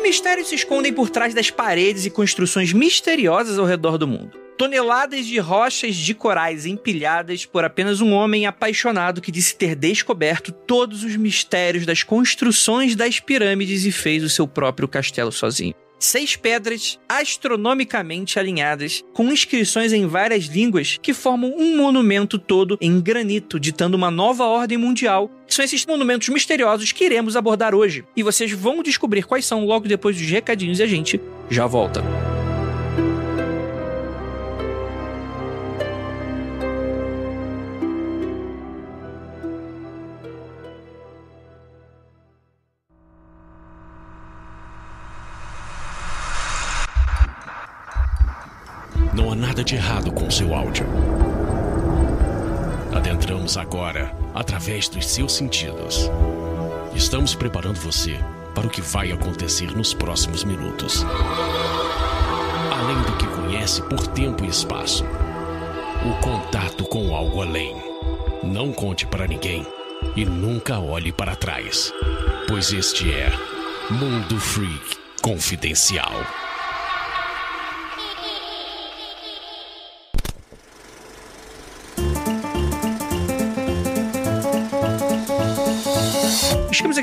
Que mistérios se escondem por trás das paredes e construções misteriosas ao redor do mundo? Toneladas de rochas de corais empilhadas por apenas um homem apaixonado que disse ter descoberto todos os mistérios das construções das pirâmides e fez o seu próprio castelo sozinho seis pedras astronomicamente alinhadas, com inscrições em várias línguas que formam um monumento todo em granito, ditando uma nova ordem mundial. São esses monumentos misteriosos que iremos abordar hoje. E vocês vão descobrir quais são logo depois dos recadinhos e a gente já volta. através dos seus sentidos. Estamos preparando você para o que vai acontecer nos próximos minutos. Além do que conhece por tempo e espaço, o contato com algo além. Não conte para ninguém e nunca olhe para trás, pois este é Mundo Freak Confidencial.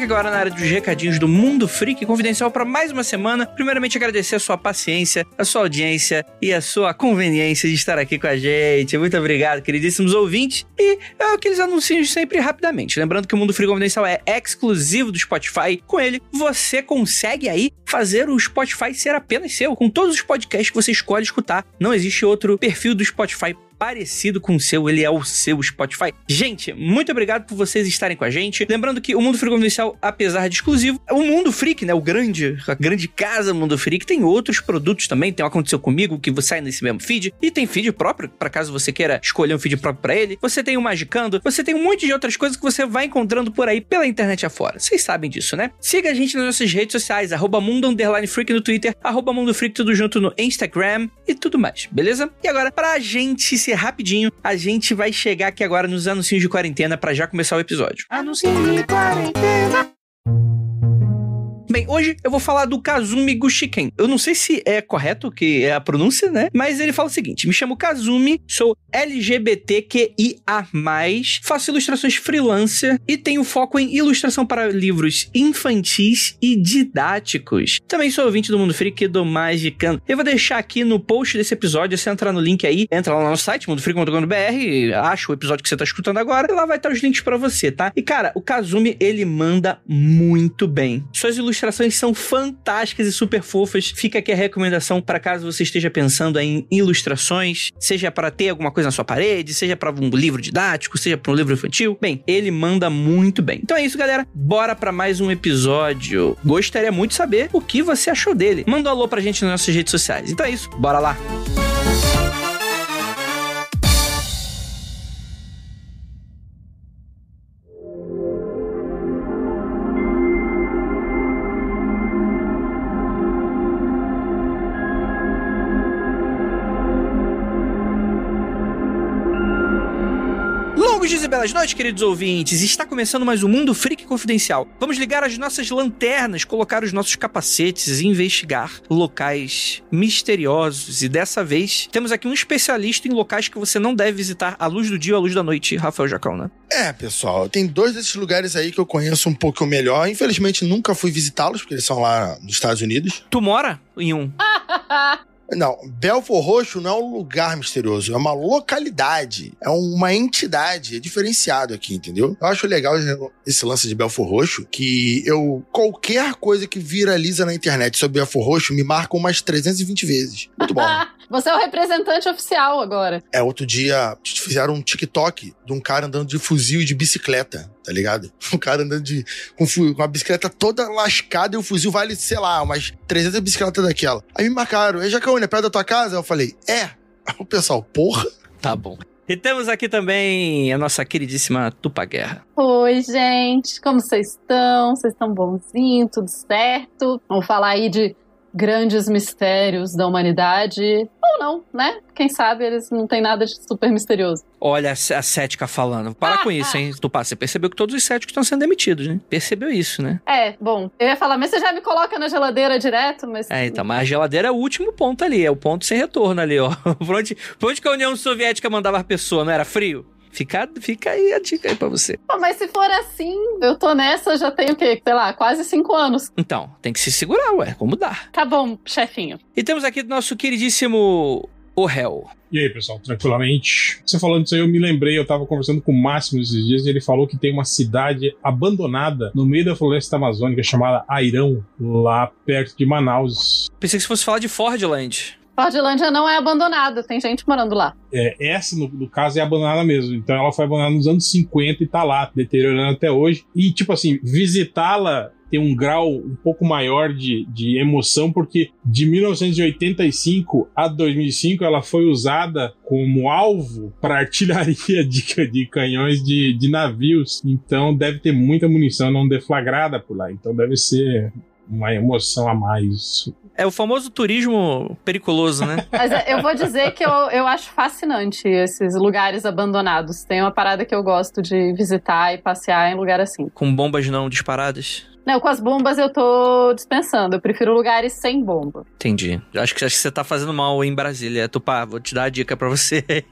agora na área dos recadinhos do Mundo Freak Confidencial para mais uma semana. Primeiramente, agradecer a sua paciência, a sua audiência e a sua conveniência de estar aqui com a gente. Muito obrigado, queridíssimos ouvintes. E é aqueles anúncios sempre rapidamente. Lembrando que o Mundo Freak Confidencial é exclusivo do Spotify. Com ele, você consegue aí fazer o Spotify ser apenas seu, com todos os podcasts que você escolhe escutar. Não existe outro perfil do Spotify parecido com o seu, ele é o seu Spotify. Gente, muito obrigado por vocês estarem com a gente. Lembrando que o Mundo Freak comercial apesar de exclusivo, é o Mundo Freak, né, o grande, a grande casa Mundo Freak, tem outros produtos também, tem o Aconteceu Comigo, que sai nesse mesmo feed, e tem feed próprio, para caso você queira escolher um feed próprio para ele. Você tem o Magicando, você tem um monte de outras coisas que você vai encontrando por aí pela internet afora. Vocês sabem disso, né? Siga a gente nas nossas redes sociais, arroba Mundo Freak no Twitter, arroba Mundo Freak tudo junto no Instagram e tudo mais, beleza? E agora, pra gente se ser rapidinho. A gente vai chegar aqui agora nos anúncios de quarentena para já começar o episódio. de quarentena bem, hoje eu vou falar do Kazumi Gushiken. Eu não sei se é correto que é a pronúncia, né? Mas ele fala o seguinte: me chamo Kazumi, sou LGBTQIA+, faço ilustrações freelancer e tenho foco em ilustração para livros infantis e didáticos. Também sou ouvinte do Mundo Freak e do Magicano. Eu vou deixar aqui no post desse episódio, você é entrar no link aí, entra lá no nosso site, mundofreak.com.br, acha o episódio que você tá escutando agora, e lá vai estar os links para você, tá? E cara, o Kazumi, ele manda muito bem. Suas ilustrações ilustrações são fantásticas e super fofas. Fica aqui a recomendação para caso você esteja pensando em ilustrações, seja para ter alguma coisa na sua parede, seja para um livro didático, seja para um livro infantil. Bem, ele manda muito bem. Então é isso, galera. Bora para mais um episódio. Gostaria muito de saber o que você achou dele. Manda um alô pra gente nas nossas redes sociais. Então é isso, bora lá. Música Bons dias e belas noites, queridos ouvintes. Está começando mais um Mundo Freak Confidencial. Vamos ligar as nossas lanternas, colocar os nossos capacetes e investigar locais misteriosos. E dessa vez, temos aqui um especialista em locais que você não deve visitar à luz do dia ou à luz da noite, Rafael Jacão, né? É, pessoal, tem dois desses lugares aí que eu conheço um pouco melhor. Infelizmente, nunca fui visitá-los, porque eles são lá nos Estados Unidos. Tu mora em um? Não, Belfort Roxo não é um lugar misterioso, é uma localidade, é uma entidade, é diferenciado aqui, entendeu? Eu acho legal esse lance de Belfort Roxo, que eu qualquer coisa que viraliza na internet sobre Belfort Roxo me marca umas 320 vezes. Muito bom. Você é o representante oficial agora. É, outro dia fizeram um TikTok de um cara andando de fuzil e de bicicleta tá ligado? O cara andando de, com, com a bicicleta toda lascada e o fuzil vale, sei lá, umas 300 bicicletas daquela. Aí me marcaram, é Jacaúna, é perto da tua casa? Eu falei, é. Aí o pessoal, porra. Tá bom. E temos aqui também a nossa queridíssima Tupa Guerra. Oi, gente, como vocês estão? Vocês estão bonzinhos? Tudo certo? Vamos falar aí de grandes mistérios da humanidade. Ou não, né? Quem sabe eles não têm nada de super misterioso. Olha a cética falando. Para ah, com isso, ah. hein, Tupá. Você percebeu que todos os céticos estão sendo demitidos, né? Percebeu isso, né? É, bom. Eu ia falar, mas você já me coloca na geladeira direto, mas... É, então, mas a geladeira é o último ponto ali. É o ponto sem retorno ali, ó. por onde, por onde que a União Soviética mandava a pessoa, não era frio? Fica, fica aí a dica aí pra você. Pô, mas se for assim, eu tô nessa já tenho o quê? Sei lá, quase cinco anos. Então, tem que se segurar, ué. Como dá? Tá bom, chefinho. E temos aqui do nosso queridíssimo o réu. E aí, pessoal, tranquilamente? Você falando isso aí, eu me lembrei, eu tava conversando com o Máximo esses dias e ele falou que tem uma cidade abandonada no meio da floresta amazônica chamada Airão, lá perto de Manaus. Pensei que você fosse falar de Fordland. Claudilândia não é abandonada, tem gente morando lá. É, essa, no, no, caso, é abandonada mesmo. Então ela foi abandonada nos anos 50 e tá lá, deteriorando até hoje. E, tipo assim, visitá-la tem um grau um pouco maior de, de emoção, porque de 1985 a 2005 ela foi usada como alvo para artilharia de, de canhões de, de navios. Então deve ter muita munição não deflagrada por lá. Então deve ser uma emoção a mais é o famoso turismo periculoso, né? Mas é, eu vou dizer que eu, eu acho fascinante esses lugares abandonados. Tem uma parada que eu gosto de visitar e passear em lugar assim. Com bombas não disparadas? Não, com as bombas eu tô dispensando. Eu prefiro lugares sem bomba. Entendi. Acho que, acho que você tá fazendo mal em Brasília. Tupá, vou te dar a dica pra você.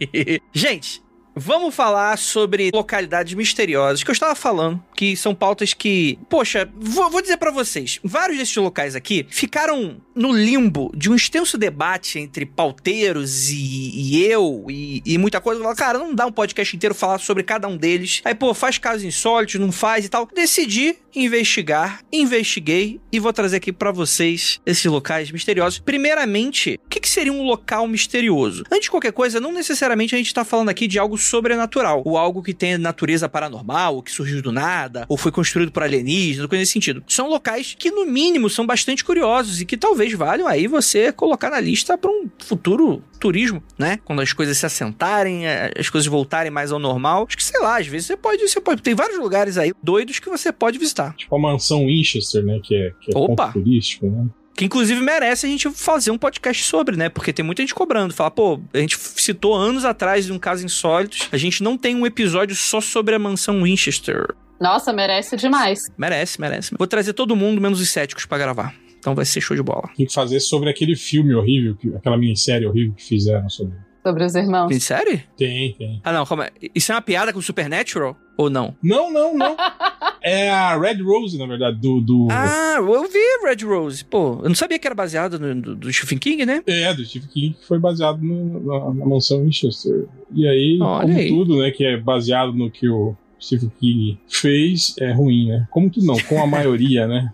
Gente, Vamos falar sobre localidades misteriosas, que eu estava falando, que são pautas que, poxa, vou, vou dizer para vocês, vários desses locais aqui ficaram no limbo de um extenso debate entre pauteiros e, e eu e, e, muita coisa. Eu falo, cara, não dá um podcast inteiro falar sobre cada um deles. Aí, pô, faz casos insólitos, não faz e tal. Decidi investigar, investiguei e vou trazer aqui para vocês esses locais misteriosos. Primeiramente, o que, que, seria um local misterioso? Antes de qualquer coisa, não necessariamente a gente está falando aqui de algo sobrenatural, ou algo que tem natureza paranormal, ou que surgiu do nada, ou foi construído por alienígenas, coisa nesse sentido. São locais que, no mínimo, são bastante curiosos e que talvez valham aí você colocar na lista para um futuro turismo, né? Quando as coisas se assentarem, é, as coisas voltarem mais ao normal. Acho que, sei lá, às vezes você pode, você pode. Tem vários lugares aí doidos que você pode visitar. Tipo a mansão Winchester, né? Que é, que é Opa. ponto turístico, né? que inclusive merece a gente fazer um podcast sobre, né? Porque tem muita gente cobrando, fala, pô, a gente citou anos atrás de um caso insólito, a gente não tem um episódio só sobre a mansão Winchester. Nossa, merece demais. Merece, merece. Vou trazer todo mundo, menos os céticos, para gravar. Então vai ser show de bola. Tem que fazer sobre aquele filme horrível, aquela minissérie horrível que fizeram sobre sobre os irmãos. Tem série? Tem, tem. Ah, não, calma. Isso é uma piada com o Supernatural? Ou não? Não, não, não. é a Red Rose, na verdade, do, do. Ah, eu vi Red Rose. Pô, eu não sabia que era baseado no, do, do Stephen King, né? É, do Stephen King, que foi baseado no, na, na mansão Winchester. E aí, Olha como aí. tudo, né, que é baseado no que o Stephen King fez, é ruim, né? Como tudo não? Com a maioria, né?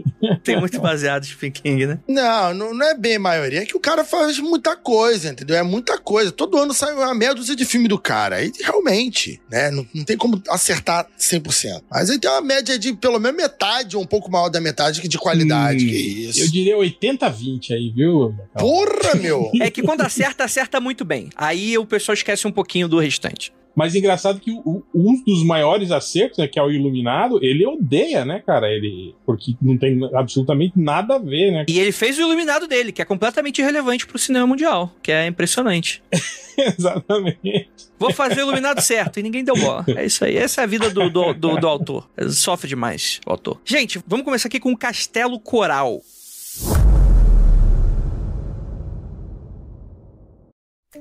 Tem muito baseado de Stephen King, né? Não, não, não, é bem maioria. É que o cara faz muita coisa, entendeu? É muita coisa. Todo ano sai uma meia dúzia de filme do cara. E realmente, né? Não, não tem como acertar 100%. Mas aí tem uma média de pelo menos metade ou um pouco maior da metade de qualidade. Hum, que isso. Eu diria 80-20 aí, viu? Porra, meu! é que quando acerta, acerta muito bem. Aí o pessoal esquece um pouquinho do restante. Mas engraçado que o, um dos maiores acertos, né, que é o Iluminado, ele odeia, né, cara? Ele. Porque não tem absolutamente nada a ver, né? E ele fez o Iluminado dele, que é completamente irrelevante pro cinema mundial, que é impressionante. Exatamente. Vou fazer o Iluminado certo, e ninguém deu bola. É isso aí. Essa é a vida do, do, do, do autor. Sofre demais, o autor. Gente, vamos começar aqui com o Castelo Coral.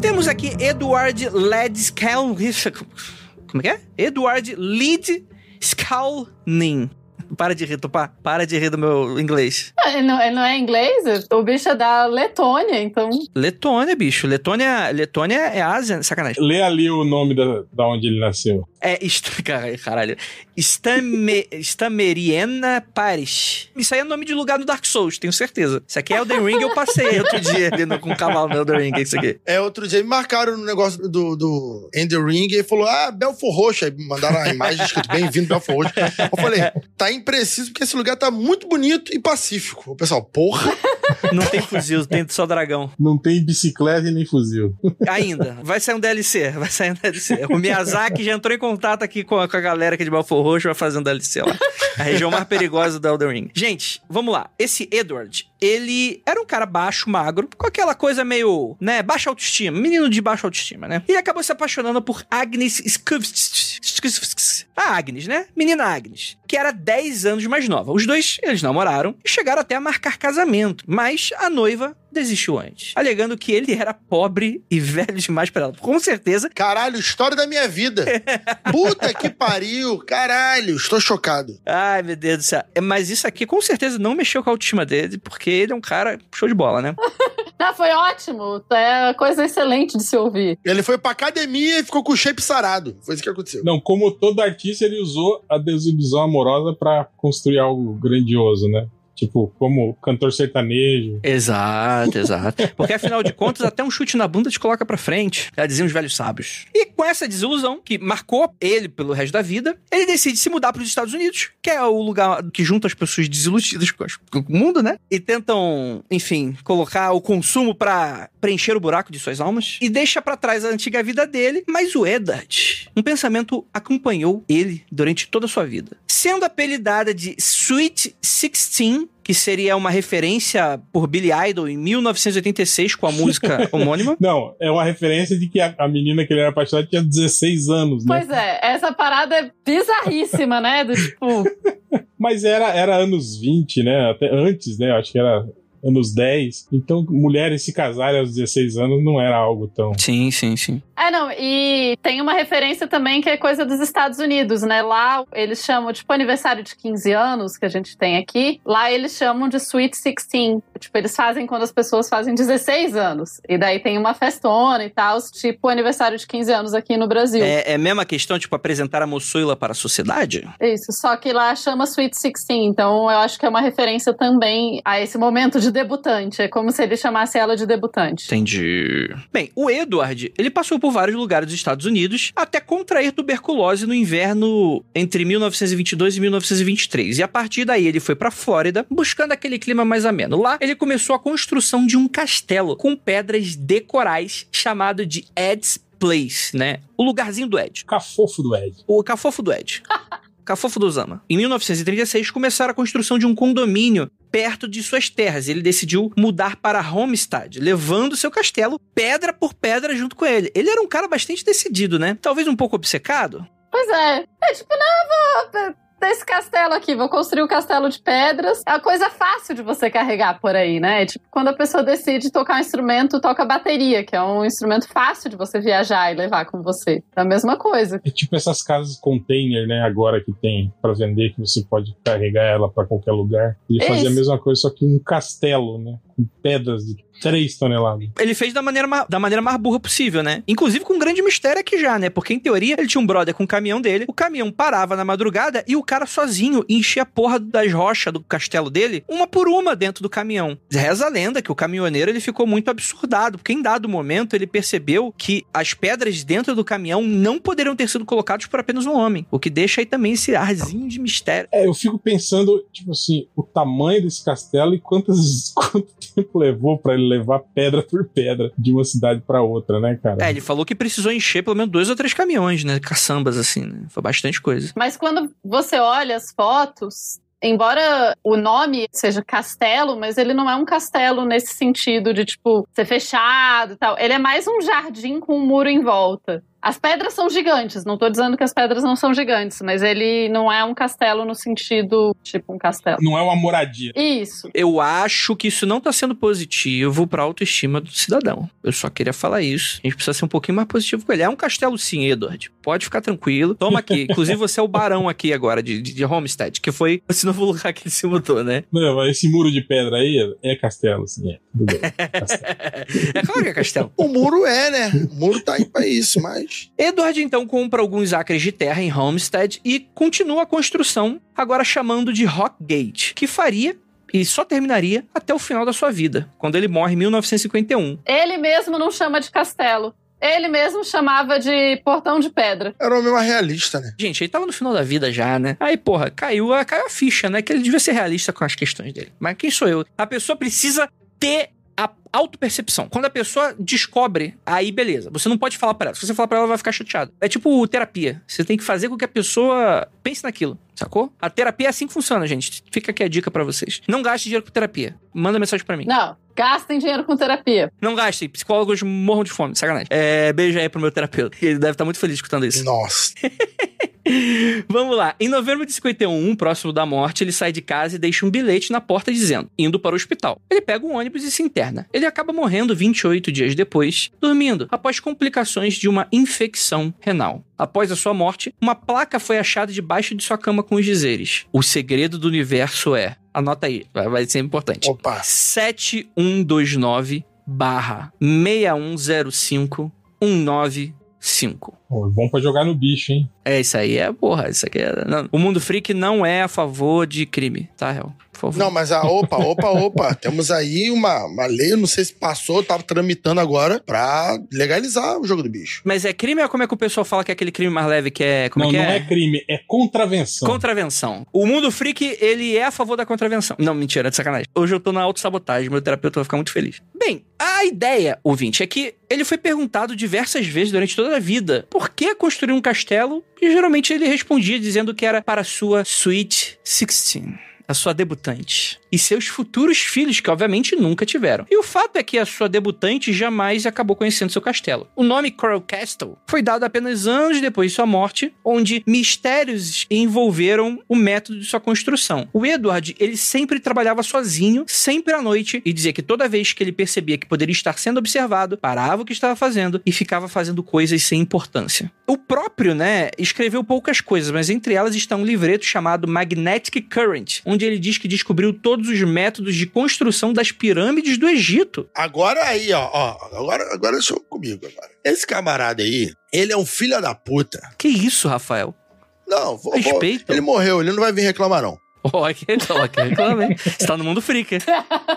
Temos aqui Edward Ledscal. Como é que é? Edward Lid Skalnin. Para de rir, Tupá. Para de rir do meu inglês. Não, é, é, não é inglês? O bicho é da Letônia, então. Letônia, bicho. Letônia, Letônia é Ásia, sacanagem. Lê ali o nome da, da onde ele nasceu. É, caralho. Stame... Stameriena Paris. Isso aí é nome de lugar no Dark Souls, tenho certeza. Isso aqui é Elden Ring, eu passei outro dia com o cavalo no Elden Ring, é isso aqui. É, outro dia me marcaram no negócio do, do Elden Ring e falou, ah, Belfor Roxo. Aí mandaram a imagem escrito, bem-vindo, Belfor Roxo. Eu falei, tá em preciso, porque esse lugar tá muito bonito e pacífico. O pessoal, porra! Não tem fuzil, tem só dragão. Não tem bicicleta e nem fuzil. Ainda. Vai sair um DLC, vai sair um DLC. O Miyazaki já entrou em contato aqui com a, com a galera aqui de Balfour Roxo, vai fazer um DLC lá. A região mais perigosa do Elden Ring. Gente, vamos lá. Esse Edward, ele era um cara baixo, magro, com aquela coisa meio, né, baixa autoestima, menino de baixa autoestima, né? E acabou se apaixonando por Agnes Skivst. A Agnes, né? Menina Agnes, que era 10 anos mais nova. Os dois, eles namoraram e chegaram até a marcar casamento. Mas a noiva desistiu antes, alegando que ele era pobre e velho demais para ela. Com certeza. Caralho, história da minha vida. Puta que pariu, caralho, estou chocado. Ai, meu Deus do céu. É, mas isso aqui com certeza não mexeu com a autoestima dele, porque ele é um cara show de bola, né? Não, foi ótimo. É coisa excelente de se ouvir. Ele foi pra academia e ficou com o shape sarado. Foi isso que aconteceu. Não, como todo artista, ele usou a desilusão amorosa para construir algo grandioso, né? Tipo, como cantor sertanejo. Exato, exato. Porque afinal de contas, até um chute na bunda te coloca pra frente. Já diziam os velhos sábios. E com essa desilusão, que marcou ele pelo resto da vida, ele decide se mudar para os Estados Unidos, que é o lugar que junta as pessoas desiludidas com, o mundo, né? E tentam, enfim, colocar o consumo para preencher o buraco de suas almas. E deixa para trás a antiga vida dele, mas o Eddard, um pensamento acompanhou ele durante toda a sua vida. Sendo apelidada de Sweet Sixteen, que seria uma referência por Billy Idol em 1986 com a música homônima. Não, é uma referência de que a, a, menina que ele era apaixonado tinha 16 anos, né? Pois é, essa parada é bizarríssima, né? Do tipo. Mas era, era anos 20, né? Até antes, né? Acho que era anos 10. Então, mulheres se casarem aos 16 anos não era algo tão. Sim, sim, sim. É, não, e tem uma referência também que é coisa dos Estados Unidos, né? Lá eles chamam, tipo, aniversário de 15 anos que a gente tem aqui, lá eles chamam de Sweet 16. Tipo, eles fazem quando as pessoas fazem 16 anos. E daí tem uma festona e tal, tipo, aniversário de 15 anos aqui no Brasil. É, é mesmo questão, tipo, apresentar a moçoila para a sociedade? Isso, só que lá chama Sweet 16, então eu acho que é uma referência também a esse momento de debutante. É como se ele chamasse ela de debutante. Entendi. Bem, o Edward, ele passou por por vários lugares dos Estados Unidos, até contrair tuberculose no inverno entre 1922 e 1923. E a partir daí ele foi para Flórida, buscando aquele clima mais ameno. Lá ele começou a construção de um castelo com pedras decorais chamado de Ed's Place, né? O lugarzinho do Ed. Cafofo do Ed. O cafofo do Ed. Cafofo do Zama. Em 1936, começaram a construção de um condomínio perto de suas terras. Ele decidiu mudar para Homestead, levando seu castelo pedra por pedra junto com ele. Ele era um cara bastante decidido, né? Talvez um pouco obcecado. Pois é. É tipo, não, eu vou desse castelo aqui, vou construir um castelo de pedras. É uma coisa fácil de você carregar por aí, né? É tipo, quando a pessoa decide tocar um instrumento, toca bateria, que é um instrumento fácil de você viajar e levar com você. É a mesma coisa. É tipo essas casas container, né? Agora que tem para vender, que você pode carregar ela para qualquer lugar. E fazer a mesma coisa, só que um castelo, né? Com pedras de 3 toneladas. Ele fez da maneira, da maneira mais burra possível, né? Inclusive com um grande mistério aqui já, né? Porque em teoria ele tinha um brother com o caminhão dele, o caminhão parava na madrugada e o cara sozinho enchia a porra das rochas do castelo dele, uma por uma dentro do caminhão. Reza a lenda que o caminhoneiro ele ficou muito absurdado, porque em dado momento ele percebeu que as pedras dentro do caminhão não poderiam ter sido colocadas por apenas um homem, o que deixa aí também esse arzinho de mistério. É, eu fico pensando, tipo assim, o tamanho desse castelo e quantas, quanto tempo levou para ele levar pedra por pedra de uma cidade para outra, né, cara? É, ele falou que precisou encher pelo menos dois ou três caminhões, né? Caçambas, assim, né? Foi bastante coisa. Mas quando você olha as fotos, embora o nome seja castelo, mas ele não é um castelo nesse sentido de, tipo, ser fechado e tal. Ele é mais um jardim com um muro em volta. As pedras são gigantes, não estou dizendo que as pedras não são gigantes, mas ele não é um castelo no sentido tipo um castelo. Não é uma moradia. Isso. Eu acho que isso não está sendo positivo para a autoestima do cidadão. Eu só queria falar isso. A gente precisa ser um pouquinho mais positivo com ele. É um castelo sim, Edward. Pode ficar tranquilo. Toma aqui. Inclusive você é o barão aqui agora de, de, de Homestead, que foi esse novo lugar que ele se mudou, né? Não, esse muro de pedra aí é castelo, sim. É, Tudo bem. Castelo. é claro que é castelo. o muro é, né? O muro tá aí para isso, mas Edward então compra alguns acres de terra em Homestead e continua a construção, agora chamando de Rockgate, que faria e só terminaria até o final da sua vida, quando ele morre em 1951. Ele mesmo não chama de castelo. Ele mesmo chamava de portão de pedra. Era o meu realista, né? Gente, ele tava no final da vida já, né? Aí, porra, caiu a, caiu a ficha, né? Que ele devia ser realista com as questões dele. Mas quem sou eu? A pessoa precisa ter a autopercepção. Quando a pessoa descobre, aí beleza. Você não pode falar para ela. Se você falar para ela, ela vai ficar chateada. É tipo terapia. Você tem que fazer com que a pessoa pense naquilo. Sacou? A terapia é assim que funciona, gente. Fica aqui a dica para vocês. Não gaste dinheiro com terapia. Manda mensagem para mim. Não, gastem dinheiro com terapia. Não gastem. Psicólogos morram de fome. Sacanagem. É, beijo aí pro meu terapeuta. Ele deve estar tá muito feliz escutando isso. Nossa. Vamos lá. Em novembro de 51, próximo da morte, ele sai de casa e deixa um bilhete na porta dizendo: indo para o hospital. Ele pega um ônibus e se interna. Ele ele acaba morrendo 28 dias depois, dormindo, após complicações de uma infecção renal. Após a sua morte, uma placa foi achada debaixo de sua cama com os dizeres: O segredo do universo é. Anota aí, vai ser importante. Opa! 7129 barra 6105 195. Pô, é bom pra jogar no bicho, hein? É, isso aí é, porra, isso aqui é... Não. O Mundo Freak não é a favor de crime, tá, Hel? favor. Não, mas a opa, opa, opa. Temos aí uma, uma lei, não sei se passou, tava tramitando agora, pra legalizar o jogo do bicho. Mas é crime ou como é que o pessoal fala que é aquele crime mais leve que é. Como é não, é que não é? é crime, é contravenção. Contravenção. O mundo freak, ele é a favor da contravenção. Não, mentira, é de sacanagem. Hoje eu tô na autossabotagem, meu terapeuta vai ficar muito feliz. Bem, a ideia, ouvinte, é que ele foi perguntado diversas vezes durante toda a vida por que construir um castelo e geralmente ele respondia dizendo que era para sua suite 16 a sua debutante e seus futuros filhos, que obviamente nunca tiveram. E o fato é que a sua debutante jamais acabou conhecendo seu castelo. O nome Coral Castle foi dado apenas anos depois de sua morte, onde mistérios envolveram o método de sua construção. O Edward, ele sempre trabalhava sozinho, sempre à noite, e dizia que toda vez que ele percebia que poderia estar sendo observado, parava o que estava fazendo e ficava fazendo coisas sem importância. O próprio, né, escreveu poucas coisas, mas entre elas está um livreto chamado Magnetic Current, onde onde ele diz que descobriu todos os métodos de construção das pirâmides do Egito. Agora aí, ó, ó agora, agora sou comigo agora. Esse camarada aí, ele é um filho da puta. Que isso, Rafael? Não, vou, Respeito. Vou, ele morreu, ele não vai vir reclamar não. Ó, oh, lá não, que reclama, hein? Você tá no mundo freak, hein?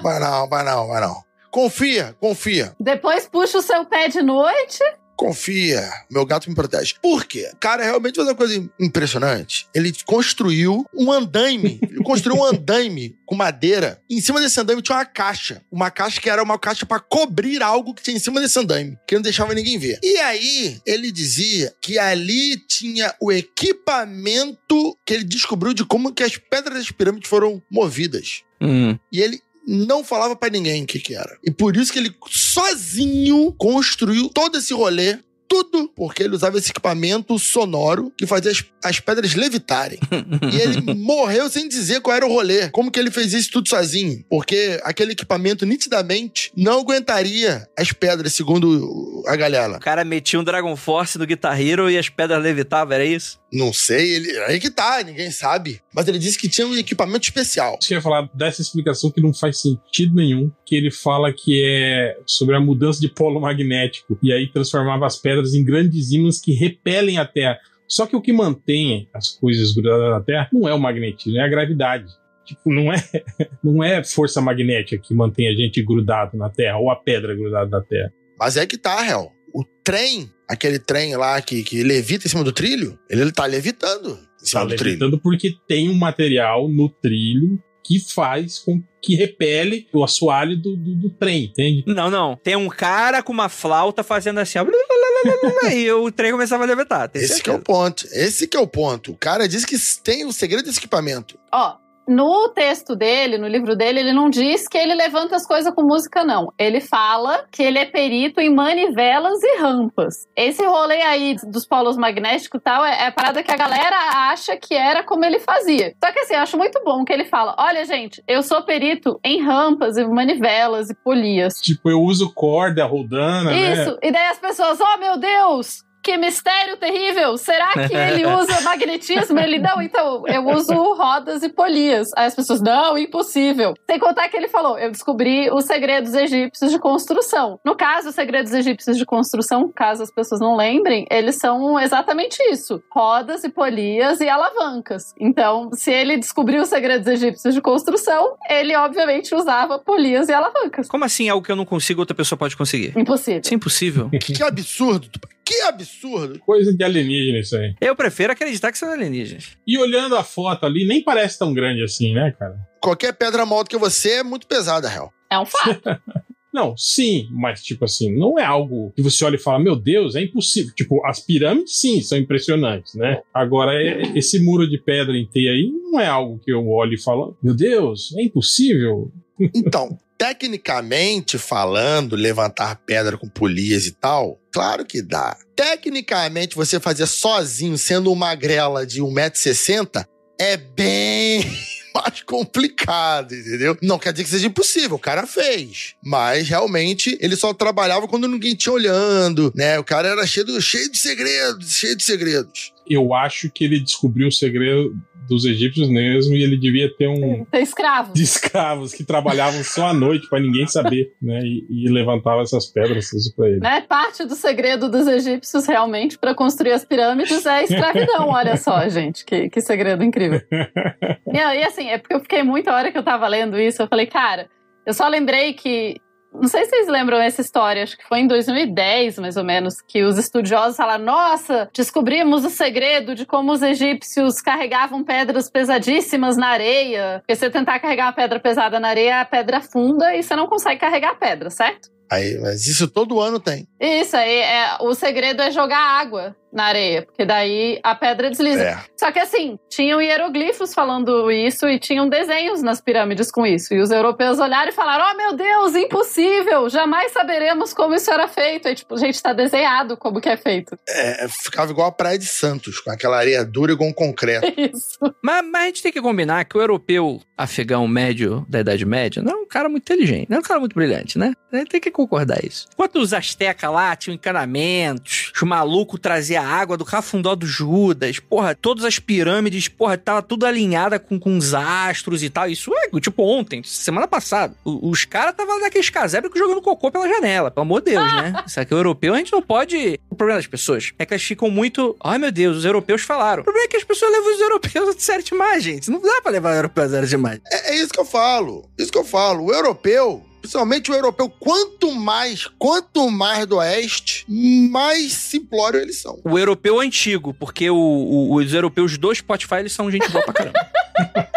Vai não, vai não, vai não. Confia, confia. Depois puxa o seu pé de noite confia, meu gato me protege. Por quê? O cara realmente fez uma coisa impressionante. Ele construiu um andaime. Ele construiu um andaime com madeira. E em cima desse andaime tinha uma caixa. Uma caixa que era uma caixa para cobrir algo que tinha em cima desse andaime, que não deixava ninguém ver. E aí, ele dizia que ali tinha o equipamento que ele descobriu de como que as pedras das pirâmides foram movidas. Hum. E ele não falava para ninguém o que, que era. E por isso que ele sozinho construiu todo esse rolê tudo porque ele usava esse equipamento sonoro que fazia as, as pedras levitarem. e ele morreu sem dizer qual era o rolê. Como que ele fez isso tudo sozinho? Porque aquele equipamento nitidamente não aguentaria as pedras, segundo a galera. O cara metia um Dragon Force no Guitar Hero e as pedras levitavam, era isso? Não sei, ele. Aí que tá, ninguém sabe. Mas ele disse que tinha um equipamento especial. Tinha falar dessa explicação que não faz sentido nenhum, que ele fala que é sobre a mudança de polo magnético. E aí transformava as pedras em grandes ímãs que repelem a Terra. Só que o que mantém as coisas grudadas na Terra não é o magnetismo, é a gravidade. Tipo, não é, não é força magnética que mantém a gente grudado na Terra, ou a pedra grudada na Terra. Mas é que tá, réu. O trem aquele trem lá que, que levita em cima do trilho, ele, ele tá levitando em cima tá do levitando trilho. porque tem um material no trilho que faz com que repele o assoalho do, do, do trem, entende? Não, não. Tem um cara com uma flauta fazendo assim, ó. e o trem começava a levitar. Esse certeza. que é o ponto. Esse que é o ponto. O cara diz que tem o segredo desse equipamento. Ó, no texto dele, no livro dele, ele não diz que ele levanta as coisas com música, não. Ele fala que ele é perito em manivelas e rampas. Esse rolê aí dos polos magnéticos e tal é, é parada que a galera acha que era como ele fazia. Só que assim, eu acho muito bom que ele fala: olha, gente, eu sou perito em rampas e manivelas e polias. Tipo, eu uso corda rodana. Né? Isso. Né? E daí as pessoas, oh meu Deus! Que mistério terrível! Será que ele usa magnetismo? Ele, não, então, eu uso rodas e polias. Aí as pessoas, não, impossível. Sem contar que ele falou, eu descobri os segredos egípcios de construção. No caso, os segredos egípcios de construção, caso as pessoas não lembrem, eles são exatamente isso: rodas e polias e alavancas. Então, se ele descobriu os segredos egípcios de construção, ele obviamente usava polias e alavancas. Como assim é algo que eu não consigo, outra pessoa pode conseguir? Impossível. Isso é impossível. que absurdo! Que absurdo! Coisa de alienígena isso aí. Eu prefiro acreditar que são alienígenas. E olhando a foto ali, nem parece tão grande assim, né, cara? Qualquer pedra maior do que você é muito pesada, real. É um fato. Não, sim, mas tipo assim, não é algo que você olha e fala, meu Deus, é impossível. Tipo, as pirâmides sim são impressionantes, né? Agora, é, esse muro de pedra em T aí não é algo que eu olho e falo, meu Deus, é impossível. Então, tecnicamente falando, levantar pedra com polias e tal, claro que dá. Tecnicamente, você fazer sozinho, sendo uma grela de 1,60m, é bem mais complicado, entendeu? Não quer dizer que seja impossível, o cara fez. Mas realmente ele só trabalhava quando ninguém tinha olhando, né? O cara era cheio, do, cheio de segredos, cheio de segredos. Eu acho que ele descobriu o segredo dos egípcios mesmo, e ele devia ter um. Tem escravos. De escravos que trabalhavam só à noite para ninguém saber, né? E, e levantava essas pedras isso para ele. Né? Parte do segredo dos egípcios realmente para construir as pirâmides é a escravidão, olha só, gente, que, que segredo incrível. e, e assim, é porque eu fiquei muita hora que eu tava lendo isso, eu falei, cara. Eu só lembrei que não sei se vocês lembram essa história, acho que foi em 2010, mais ou menos, que os estudiosos falaram: nossa, descobrimos o segredo de como os egípcios carregavam pedras pesadíssimas na areia. Porque você tentar carregar uma pedra pesada na areia, a pedra funda e você não consegue carregar a pedra, certo? Aí, mas isso todo ano tem. Isso aí, é, o segredo é jogar água na areia, porque daí a pedra desliza. É. Só que assim, tinham hieroglifos falando isso e tinham desenhos nas pirâmides com isso. E os europeus olharam e falaram: Oh meu Deus, impossível! Jamais saberemos como isso era feito. E tipo, gente, tá desenhado como que é feito. É, ficava igual a Praia de Santos, com aquela areia dura e com concreto. Isso. Mas, mas a gente tem que combinar que o europeu afegão médio da Idade Média não é um cara muito inteligente, não é um cara muito brilhante, né? A gente tem que concordar isso. Enquanto os astecas lá tinham encanamentos, os malucos traziam água do cafundó do Judas, porra, todas as pirâmides, porra, tava tudo alinhada com, com os astros e tal. Isso é, tipo, ontem, semana passada. os caras tava naqueles casebres jogando cocô pela janela, pelo amor de Deus, né? Isso aqui, o europeu, a gente não pode... O problema das pessoas é que elas ficam muito... Ai, meu Deus, os europeus falaram. O problema é que as pessoas levam os europeus a sério demais, gente. Não dá pra levar os europeus a sério demais. É, é isso que eu falo. Isso que eu falo. O europeu principalmente o europeu, quanto mais, quanto mais do oeste, mais simplório eles são. O europeu é antigo, porque o, o, os europeus do Spotify, eles são gente boa pra caramba.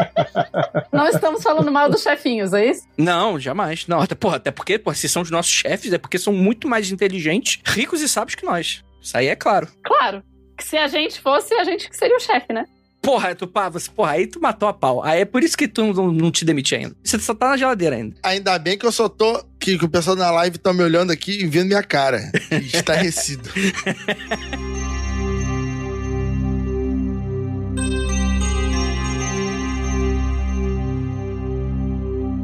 Não estamos falando mal dos chefinhos, é isso? Não, jamais. Não, até, porra, até porque, porra, se são os nossos chefes, é porque são muito mais inteligentes, ricos e sábios que nós. Isso aí é claro. Claro. Que se a gente fosse, a gente que seria o chefe, né? Porra, tu, pá, você, porra, aí tu matou a pau. Aí é por isso que tu não, não te demite ainda. Você só tá na geladeira ainda. Ainda bem que eu só tô. Que, que o pessoal na live tá me olhando aqui e vendo minha cara. Estarrecido.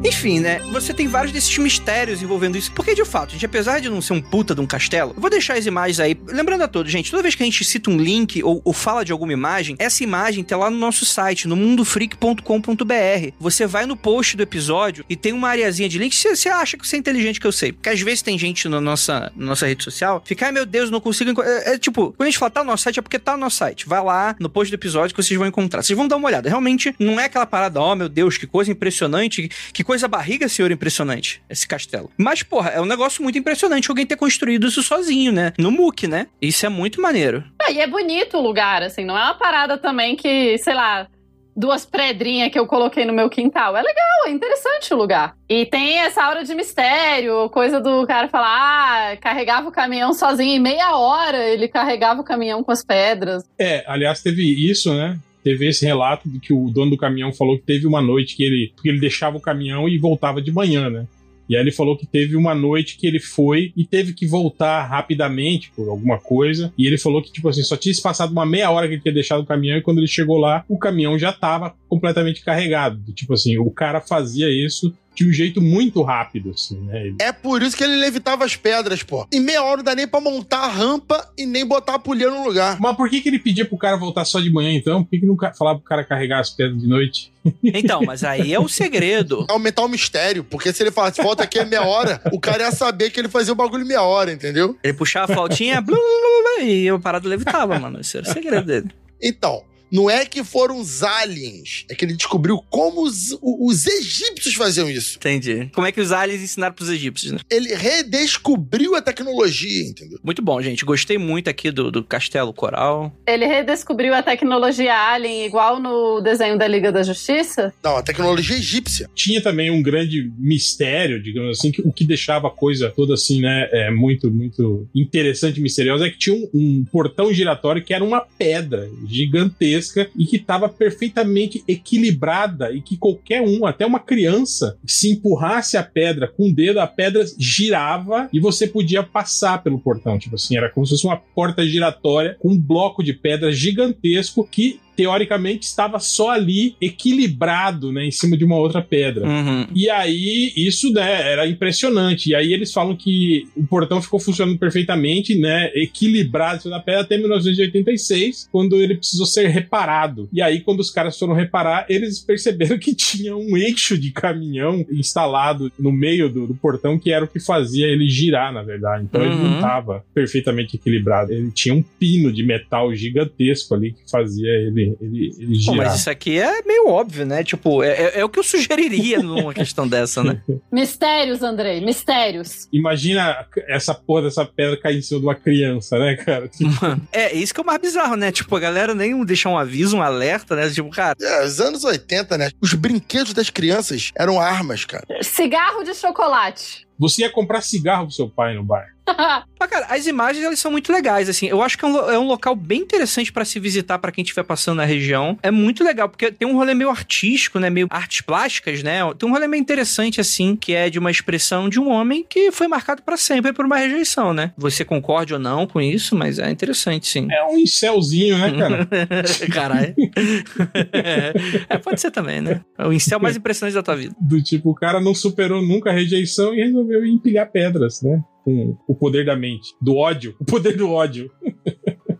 Enfim, né? Você tem vários desses mistérios envolvendo isso. Porque, de fato, gente, apesar de não ser um puta de um castelo, eu vou deixar as imagens aí. Lembrando a todos, gente, toda vez que a gente cita um link ou, ou fala de alguma imagem, essa imagem tá lá no nosso site, no mundofreak.com.br. Você vai no post do episódio e tem uma areazinha de link. Você acha que você é inteligente, que eu sei. Porque às vezes tem gente na nossa, na nossa rede social, fica, ai meu Deus, não consigo é, é, tipo, quando a gente fala tá no nosso site, é porque tá no nosso site. Vai lá no post do episódio que vocês vão encontrar. Vocês vão dar uma olhada. Realmente, não é aquela parada, ó, oh, meu Deus, que coisa impressionante, que coisa coisa barriga, senhor, impressionante, esse castelo. Mas, porra, é um negócio muito impressionante alguém ter construído isso sozinho, né? No MOOC, né? Isso é muito maneiro. É, e é bonito o lugar, assim, não é uma parada também que, sei lá, duas pedrinhas que eu coloquei no meu quintal. É legal, é interessante o lugar. E tem essa aura de mistério, coisa do cara falar, ah, carregava o caminhão sozinho em meia hora, ele carregava o caminhão com as pedras. É, aliás, teve isso, né? teve esse relato de que o dono do caminhão falou que teve uma noite que ele. que ele deixava o caminhão e voltava de manhã, né? E aí ele falou que teve uma noite que ele foi e teve que voltar rapidamente por alguma coisa. E ele falou que, tipo assim, só tinha se passado uma meia hora que ele tinha deixado o caminhão e quando ele chegou lá, o caminhão já estava completamente carregado. Tipo assim, o cara fazia isso de um jeito muito rápido, assim, né? É por isso que ele levitava as pedras, pô. Em meia hora não dá nem pra montar a rampa e nem botar a pulha no lugar. Mas por que, que ele pedia pro cara voltar só de manhã, então? Por que, que não falava pro cara carregar as pedras de noite? Então, mas aí é o um segredo. É aumentar o mistério, porque se ele falasse volta aqui é meia hora, o cara ia saber que ele fazia o bagulho meia hora, entendeu? Ele puxava a faltinha, blu, blu, blu, e o parado levitava, mano. Esse era o segredo dele. Então, não é que foram os aliens, é que ele descobriu como os, os egípcios faziam isso. Entendi. Como é que os aliens ensinaram pros egípcios, né? Ele redescobriu a tecnologia, entendeu? Muito bom, gente. Gostei muito aqui do, do Castelo Coral. Ele redescobriu a tecnologia alien igual no desenho da Liga da Justiça? Não, a tecnologia egípcia. Tinha também um grande mistério, digamos assim, que, o que deixava a coisa toda assim, né, é, muito, muito interessante e misteriosa, é que tinha um, um portão giratório que era uma pedra gigantesca gigantesca e que estava perfeitamente equilibrada e que qualquer um, até uma criança, se empurrasse a pedra com o dedo, a pedra girava e você podia passar pelo portão. Tipo assim, era como se fosse uma porta giratória com um bloco de pedra gigantesco que teoricamente estava só ali equilibrado, né, em cima de uma outra pedra. Uhum. E aí isso, né, era impressionante. E aí eles falam que o portão ficou funcionando perfeitamente, né, equilibrado na pedra até 1986, quando ele precisou ser reparado. E aí quando os caras foram reparar, eles perceberam que tinha um eixo de caminhão instalado no meio do, do portão que era o que fazia ele girar, na verdade. Então uhum. ele não estava uhum. perfeitamente equilibrado. Ele tinha um pino de metal gigantesco ali que fazia ele ele, ele, ele girar. Pô, mas isso aqui é meio óbvio, né? Tipo, é, é, é o que eu sugeriria numa questão dessa, né? Mistérios, Andrei, mistérios. Imagina essa porra dessa pedra cair em cima de uma criança, né, cara? Mano, é, isso que é o mais bizarro, né? Tipo, a galera nem deixa um aviso, um alerta, né? Tipo, cara. É, os anos 80, né? Os brinquedos das crianças eram armas, cara. Cigarro de chocolate. Você ia comprar cigarro pro seu pai no bar. Mas, cara, as imagens elas são muito legais, assim. Eu acho que é um, é um local bem interessante para se visitar para quem estiver passando na região. É muito legal, porque tem um rolê meio artístico, né? Meio artes plásticas, né? Tem um rolê meio interessante, assim, que é de uma expressão de um homem que foi marcado para sempre por uma rejeição, né? Você concorde ou não com isso, mas é interessante, sim. É um incelzinho, né, cara? Caralho. é, pode ser também, né? É o incel mais impressionante da tua vida. Do tipo, o cara não superou nunca a rejeição e resolveu empilhar pedras, né? com o poder da mente, do ódio, o poder do ódio.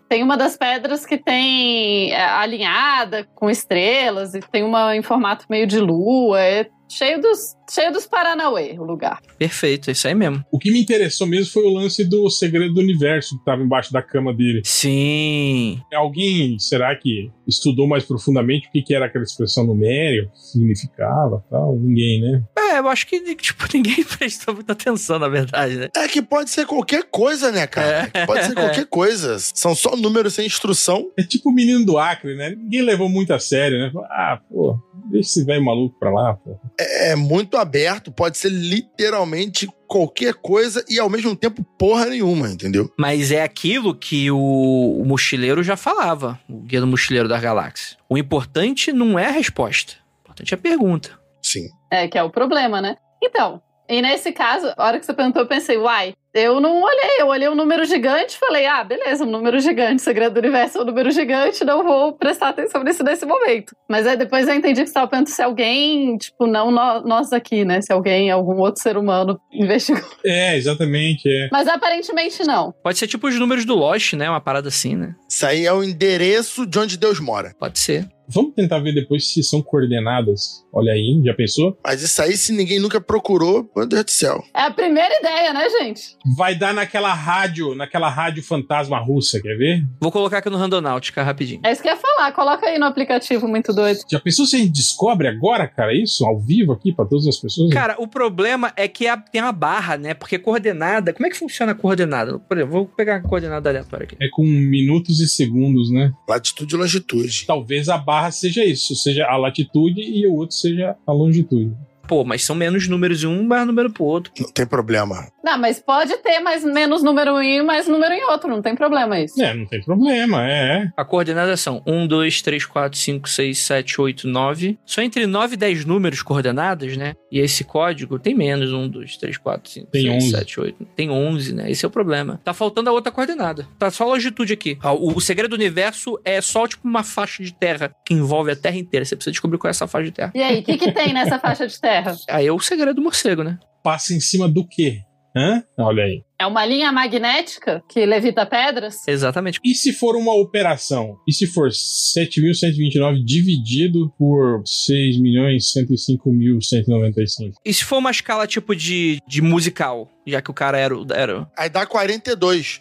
Tem uma das pedras que tem é, alinhada com estrelas e tem uma em formato meio de lua. É cheio dos, cheio dos Paranauê, o lugar. Perfeito, é isso aí mesmo. O que me interessou mesmo foi o lance do segredo do universo que tava embaixo da cama dele. Sim. É, alguém, será que estudou mais profundamente o que, que era aquela expressão numérica, o que significava tal? Ninguém, né? É, eu acho que, tipo, ninguém prestou muita atenção, na verdade, né? É que pode ser qualquer coisa, né, cara? É. É pode ser qualquer coisa. São só números sem instrução. É tipo o menino do Acre, né? Ninguém levou muito a sério, né? Ah, pô, deixa esse velho maluco pra lá, pô. É, é, é muito aberto, pode ser literalmente qualquer coisa e ao mesmo tempo porra nenhuma, entendeu? Mas é aquilo que o, o mochileiro já falava, o guia do mochileiro da galáxia. O importante não é a resposta, o importante é a pergunta. Sim. É que é o problema, né? Então, e nesse caso, a hora que você perguntou, eu pensei, uai, eu não olhei, eu olhei um número gigante e falei, ah, beleza, um número gigante, Segredo do Universo é um número gigante, não vou prestar atenção nisso nesse momento. Mas aí depois eu entendi que estava pensando se alguém, tipo, não nós aqui, né? Se alguém, algum outro ser humano investigou. É, exatamente, é. Mas aparentemente não. Pode ser tipo os números do Lost, né? Uma parada assim, né? Isso aí é o endereço de onde Deus mora. Pode ser. Vamos tentar ver depois se são coordenadas. Olha aí, já pensou? Mas isso aí, se ninguém nunca procurou, meu Deus do céu. É a primeira ideia, né, gente? vai dar naquela rádio, naquela rádio fantasma russa, quer ver? Vou colocar aqui no Randonáutica rapidinho. É isso que eu ia falar, coloca aí no aplicativo muito doido. Já pensou se a gente descobre agora, cara, isso? Ao vivo aqui para todas as pessoas? Cara, o problema é que a, tem uma barra, né? Porque coordenada, como é que funciona a coordenada? Por exemplo, vou pegar a coordenada aleatória aqui. É com minutos e segundos, né? Latitude e longitude. Talvez a barra seja isso, seja a latitude e o outro seja a longitude pô, mas são menos números em um, mais número pro outro. Não tem problema. Não, mas pode ter mais menos número em um, mais número em outro, não tem problema isso. É, não tem problema, é. é. A são 1, 2, 3, 4, 5, 6, 7, 8, 9. Só entre 9 e 10 números coordenadas, né? E esse código tem menos: 1, 2, 3, 4, 5, tem 6, 11. 7, 8. Tem 11, né? Esse é o problema. Tá faltando a outra coordenada. Tá só a longitude aqui. O, ah, o segredo do universo é só, tipo, uma faixa de terra que envolve a terra inteira. Você precisa descobrir qual é essa faixa de terra. E aí, o que, que tem nessa faixa de terra? terra. Aí é o segredo do morcego, né? Passa em cima do quê? Hã? Olha aí. É uma linha magnética que levita pedras? Exatamente. E se for uma operação? E se for 7.129 dividido por 6.105.195? E se for uma escala tipo de, de musical, já que o cara era. era... Aí dá 42.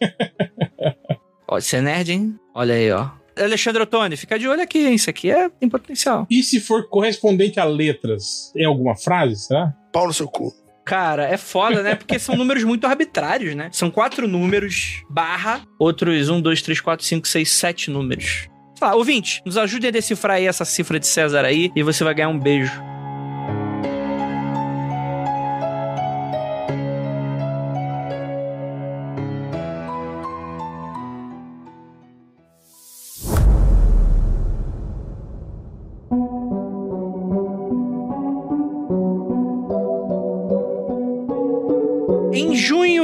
Pode você é nerd, hein? Olha aí, ó. Alexandre Ottoni, fica de olho aqui, hein? Isso aqui é, tem potencial. E se for correspondente a letras, em alguma frase, será? Pau no seu cu. Cara, é foda, né? Porque são números muito arbitrários, né? São quatro números, barra, outros um, dois, três, quatro, cinco, seis, sete números. Sei lá, ouvinte, nos ajude a decifrar aí essa cifra de César aí e você vai ganhar um beijo.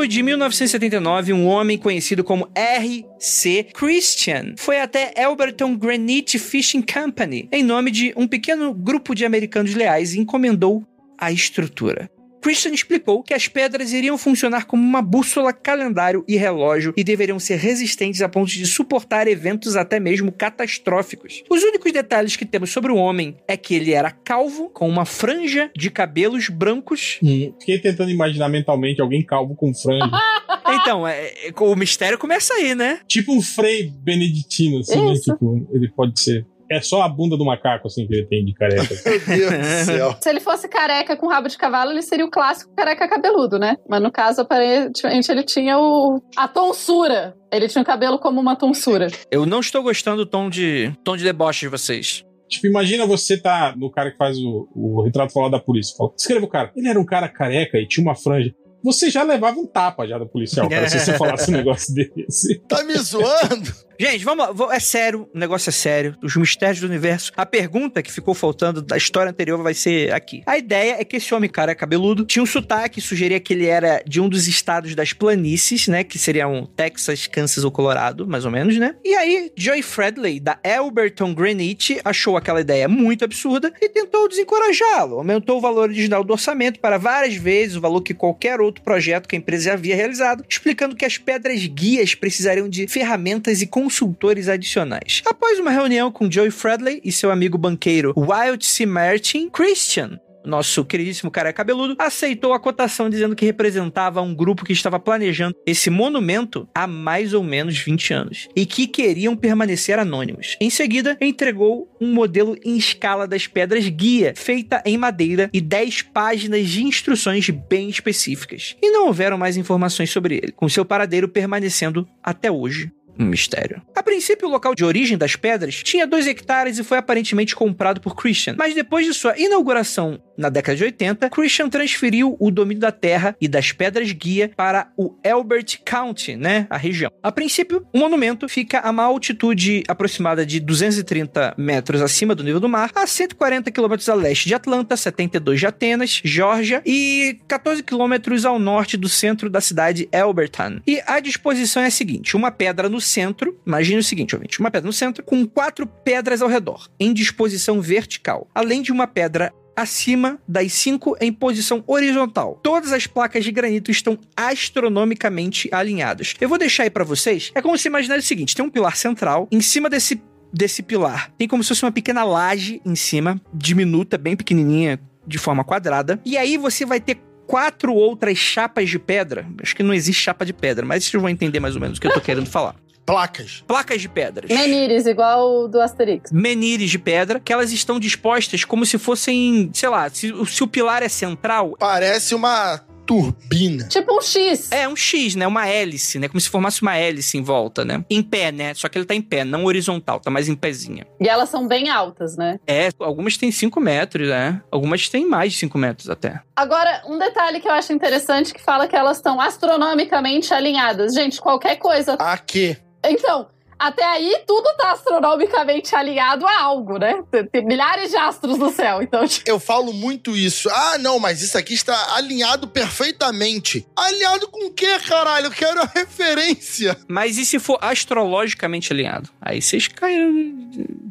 de 1979, um homem conhecido como R.C. Christian foi até Elberton Granite Fishing Company em nome de um pequeno grupo de americanos leais e encomendou a estrutura. Christian explicou que as pedras iriam funcionar como uma bússola, calendário e relógio e deveriam ser resistentes a ponto de suportar eventos até mesmo catastróficos. Os únicos detalhes que temos sobre o homem é que ele era calvo, com uma franja de cabelos brancos. Hum, fiquei tentando imaginar mentalmente alguém calvo com franja. Então, é, é, o mistério começa aí, né? Tipo um Frei Beneditino, assim, né? Tipo, ele pode ser. É só a bunda do macaco, assim, que ele tem de careca. Meu Deus do é. céu. Se ele fosse careca com rabo de cavalo, ele seria o clássico careca cabeludo, né? Mas no caso, aparentemente, ele tinha o... a tonsura. Ele tinha o cabelo como uma tonsura. Eu não estou gostando do tom de, tom de deboche de vocês. Tipo, imagina você tá no cara que faz o, o retrato falado da polícia. Fala, escreva o cara. Ele era um cara careca e tinha uma franja você já levava um tapa já do policial, cara, se você falasse um negócio desse. Tá me zoando? Gente, vamos, vamos, é sério, o negócio é sério. Os mistérios do universo. A pergunta que ficou faltando da história anterior vai ser aqui. A ideia é que esse homem, cara, cabeludo, tinha um sotaque, sugeria que ele era de um dos estados das planícies, né? Que seriam Texas, Kansas ou Colorado, mais ou menos, né? E aí, Joy Fredley, da Elberton Granite, achou aquela ideia muito absurda e tentou desencorajá-lo. Aumentou o valor original do orçamento para várias vezes o valor que qualquer outro projeto que a empresa havia realizado, explicando que as pedras guias precisariam de ferramentas e com consultores adicionais. Após uma reunião com Joey Fredley e seu amigo banqueiro Wild C. Martin, Christian nosso queridíssimo cara cabeludo, aceitou a cotação dizendo que representava um grupo que estava planejando esse monumento há mais ou menos 20 anos e que queriam permanecer anônimos. Em seguida, entregou um modelo em escala das pedras guia, feita em madeira e 10 páginas de instruções bem específicas. E não houveram mais informações sobre ele, com seu paradeiro permanecendo até hoje um mistério. A princípio, o local de origem das pedras tinha 2 hectares e foi aparentemente comprado por Christian, mas depois de sua inauguração na década de 80, Christian transferiu o domínio da terra e das pedras guia para o Elbert County, né, a região. A princípio, o monumento fica a uma altitude aproximada de 230 metros acima do nível do mar, a 140 quilômetros a leste de Atlanta, 72 de Atenas, Geórgia, e 14 quilômetros ao norte do centro da cidade Elberton. E a disposição é a seguinte: uma pedra no centro, imagine o seguinte, ouvinte, uma pedra no centro com quatro pedras ao redor, em disposição vertical, além de uma pedra acima das cinco em posição horizontal. Todas as placas de granito estão astronomicamente alinhadas. Eu vou deixar aí para vocês. É como se imaginar o seguinte: tem um pilar central, em cima desse desse pilar tem como se fosse uma pequena laje em cima, diminuta, bem pequenininha, de forma quadrada. E aí você vai ter quatro outras chapas de pedra. Acho que não existe chapa de pedra, mas vocês vão entender mais ou menos o que eu tô querendo falar placas. Placas de pedras. Menires, igual do Asterix. Menires de pedra, que elas estão dispostas como se fossem, sei lá, se, se o pilar é central. Parece uma turbina. Tipo um X. É, um X, né? Uma hélice, né? Como se formasse uma hélice em volta, né? Em pé, né? Só que ele tá em pé, não horizontal, tá mais em pezinha. E elas são bem altas, né? É, algumas têm 5 metros, né? Algumas têm mais de 5 metros até. Agora, um detalhe que eu acho interessante que fala que elas estão astronomicamente alinhadas. Gente, qualquer coisa. A quê? Então, até aí tudo tá astronomicamente alinhado a algo, né? Tem milhares de astros no céu, então. Tipo, Eu falo muito isso. Ah, não, mas isso aqui está alinhado perfeitamente. Alinhado com o quê, caralho? Eu quero a referência. Mas e se for astrologicamente alinhado? Aí vocês caíram.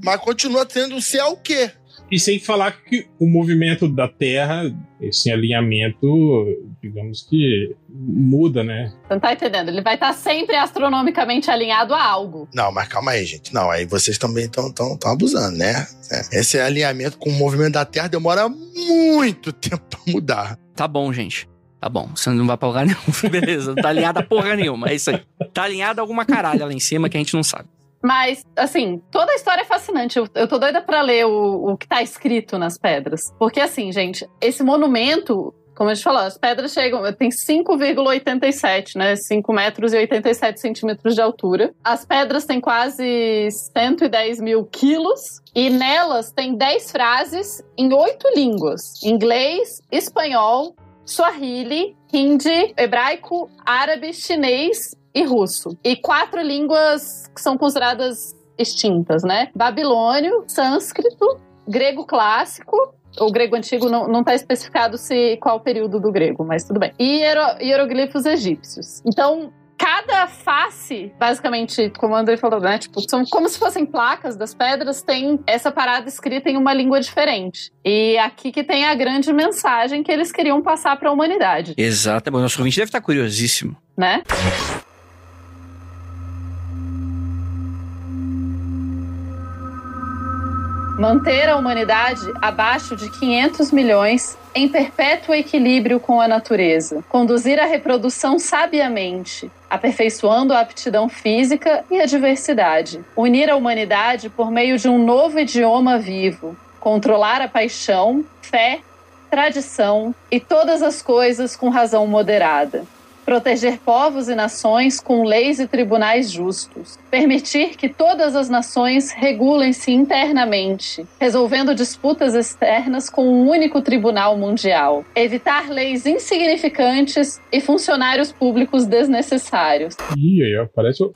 Mas continua tendo um céu o quê? E sem falar que o movimento da Terra, esse alinhamento, digamos que muda, né? Você não tá entendendo. Ele vai estar tá sempre astronomicamente alinhado a algo. Não, mas calma aí, gente. Não, aí vocês também estão tão, tão abusando, né? É, esse alinhamento com o movimento da Terra demora muito tempo pra mudar. Tá bom, gente. Tá bom, você não vai pra lugar nenhum. Beleza, não tá alinhada porra nenhuma, é isso aí. Tá alinhada alguma caralha lá em cima que a gente não sabe. Mas, assim, toda a história é fascinante. Eu, eu tô doida pra ler o, o que tá escrito nas pedras. Porque, assim, gente, esse monumento como a gente falou, as pedras chegam, tem 5,87, né? 5 metros e 87 centímetros de altura. As pedras têm quase 110 mil quilos. E nelas tem 10 frases em oito línguas: inglês, espanhol, swahili, hindi, hebraico, árabe, chinês e russo. E quatro línguas que são consideradas extintas, né? Babilônio, sânscrito, grego clássico, o grego antigo não está especificado se qual período do grego, mas tudo bem. E hiero, hieroglifos egípcios. Então, cada face, basicamente, como o André falou, né? Tipo, são como se fossem placas das pedras, tem essa parada escrita em uma língua diferente. E aqui que tem a grande mensagem que eles queriam passar para a humanidade. Exato, o nosso ouvinte deve estar tá curiosíssimo. Né? manter a humanidade abaixo de 500 milhões em perpétuo equilíbrio com a natureza, conduzir a reprodução sabiamente, aperfeiçoando a aptidão física e a diversidade, unir a humanidade por meio de um novo idioma vivo, controlar a paixão, fé, tradição e todas as coisas com razão moderada, proteger povos e nações com leis e tribunais justos, permitir que todas as nações regulem-se internamente, resolvendo disputas externas com um único tribunal mundial, evitar leis insignificantes e funcionários públicos desnecessários. Ih, aí, parece o...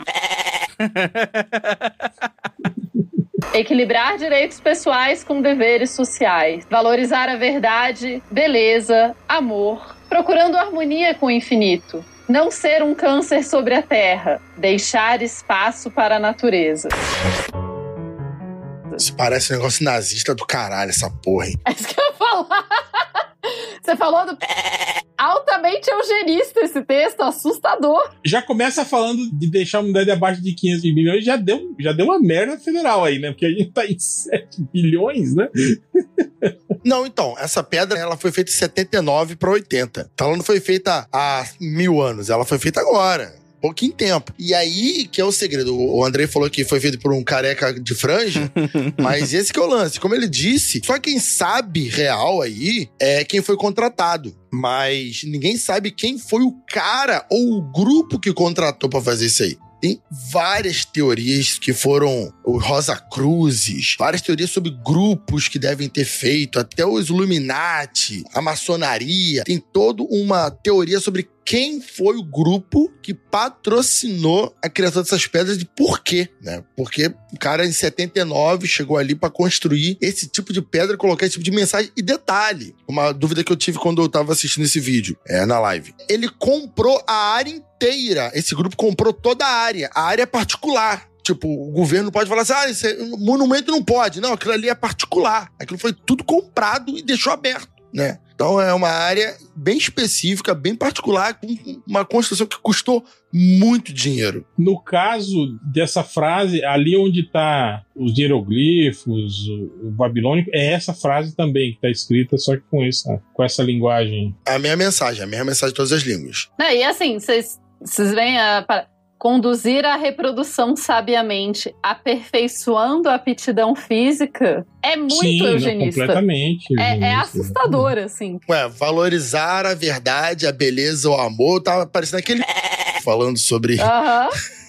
Equilibrar direitos pessoais com deveres sociais. Valorizar a verdade, beleza, amor, procurando harmonia com o infinito. Não ser um câncer sobre a terra, deixar espaço para a natureza. Isso parece um negócio nazista do caralho, essa porra, hein? É isso que eu ia falar. Você falou do altamente eugenista esse texto, assustador. Já começa falando de deixar a unidade abaixo de 500 bilhões, já deu, já deu uma merda federal aí, né? Porque a gente tá em 7 bilhões, né? Não, então, essa pedra ela foi feita de 79 para 80. Então ela não foi feita há mil anos, ela foi feita agora pouquinho tempo. E aí que é o segredo. O Andrei falou que foi feito por um careca de franja, mas esse que é o lance. Como ele disse, só quem sabe real aí é quem foi contratado. Mas ninguém sabe quem foi o cara ou o grupo que contratou para fazer isso aí. Tem várias teorias que foram os Rosa Cruzes, várias teorias sobre grupos que devem ter feito, até os Illuminati, a maçonaria. Tem toda uma teoria sobre quem foi o grupo que patrocinou a criação dessas pedras e por quê, né? Porque o cara em 79 chegou ali para construir esse tipo de pedra, colocar esse tipo de mensagem e detalhe, uma dúvida que eu tive quando eu tava assistindo esse vídeo, é na live. Ele comprou a área inteira inteira. Esse grupo comprou toda a área, a área é particular. Tipo, o governo pode falar assim: ah, esse monumento não pode. Não, aquilo ali é particular. Aquilo foi tudo comprado e deixou aberto, né? Então é uma área bem específica, bem particular, com uma construção que custou muito dinheiro. No caso dessa frase, ali onde está os hieroglifos, o babilônico, é essa frase também que está escrita, só que com essa, com essa linguagem. A minha mensagem, a minha mensagem de todas as línguas. É e assim, vocês vocês veem a conduzir a reprodução sabiamente, aperfeiçoando a aptidão física, é muito Sim, eugenista. Completamente. É, é, assustador, assim. Ué, valorizar a verdade, a beleza, o amor, tá parecendo aquele falando sobre. Aham. Uh -huh.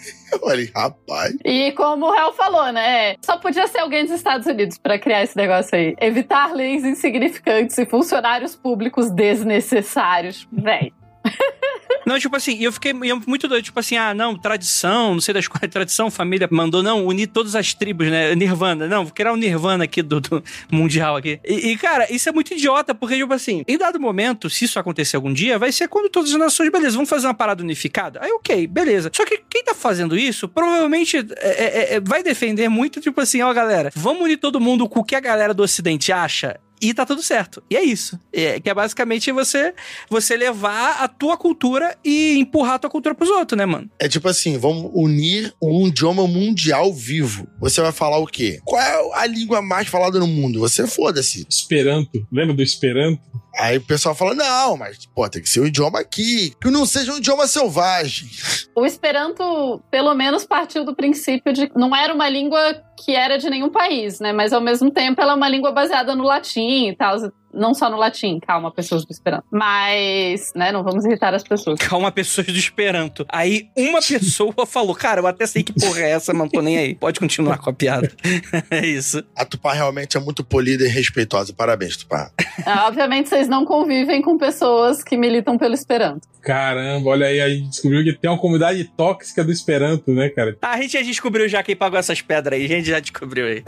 Olha, rapaz. E como o réu falou, né? Só podia ser alguém dos Estados Unidos para criar esse negócio aí. Evitar leis insignificantes e funcionários públicos desnecessários. Véi. Não, tipo assim, eu fiquei muito doido, tipo assim, ah, não, tradição, não sei das quais, tradição, família mandou, não, unir todas as tribos, né? Nirvana, não, vou criar o um Nirvana aqui do, do Mundial aqui. E, e, cara, isso é muito idiota, porque, tipo assim, em dado momento, se isso acontecer algum dia, vai ser quando todas as nações, beleza, vamos fazer uma parada unificada? Aí, ok, beleza. Só que quem tá fazendo isso, provavelmente é, é, é, vai defender muito, tipo assim, ó, galera, vamos unir todo mundo com o que a galera do Ocidente acha e tá tudo certo. E é isso. É, que é basicamente você você levar a tua cultura e empurrar a tua cultura pros outros, né, mano? É tipo assim, vamos unir um idioma mundial vivo. Você vai falar o quê? Qual é a língua mais falada no mundo? Você foda-se. Esperanto. Lembra do Esperanto? Aí o pessoal fala: não, mas pô, tem que ser um idioma aqui, que não seja um idioma selvagem. O Esperanto, pelo menos, partiu do princípio de não era uma língua que era de nenhum país, né? Mas ao mesmo tempo ela é uma língua baseada no latim e tal não só no latim, calma, pessoas do Esperanto. Mas, né, não vamos irritar as pessoas. Calma, pessoas do Esperanto. Aí uma pessoa falou, cara, eu até sei que porra é essa, mas não tô nem aí. Pode continuar com a piada. é isso. A Tupá realmente é muito polida e respeitosa. Parabéns, Tupá. Ah, obviamente, vocês não convivem com pessoas que militam pelo Esperanto. Caramba, olha aí, a gente descobriu que tem uma comunidade tóxica do Esperanto, né, cara? Ah, a gente já descobriu já quem pagou essas pedras aí. A gente já descobriu aí.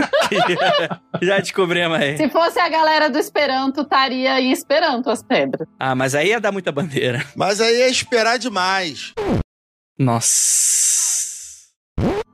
já descobrimos aí. Se fosse a galera do Esperanto, quanto estaria aí esperando as pedras. Ah, mas aí ia dar muita bandeira. Mas aí ia esperar demais. Nossa.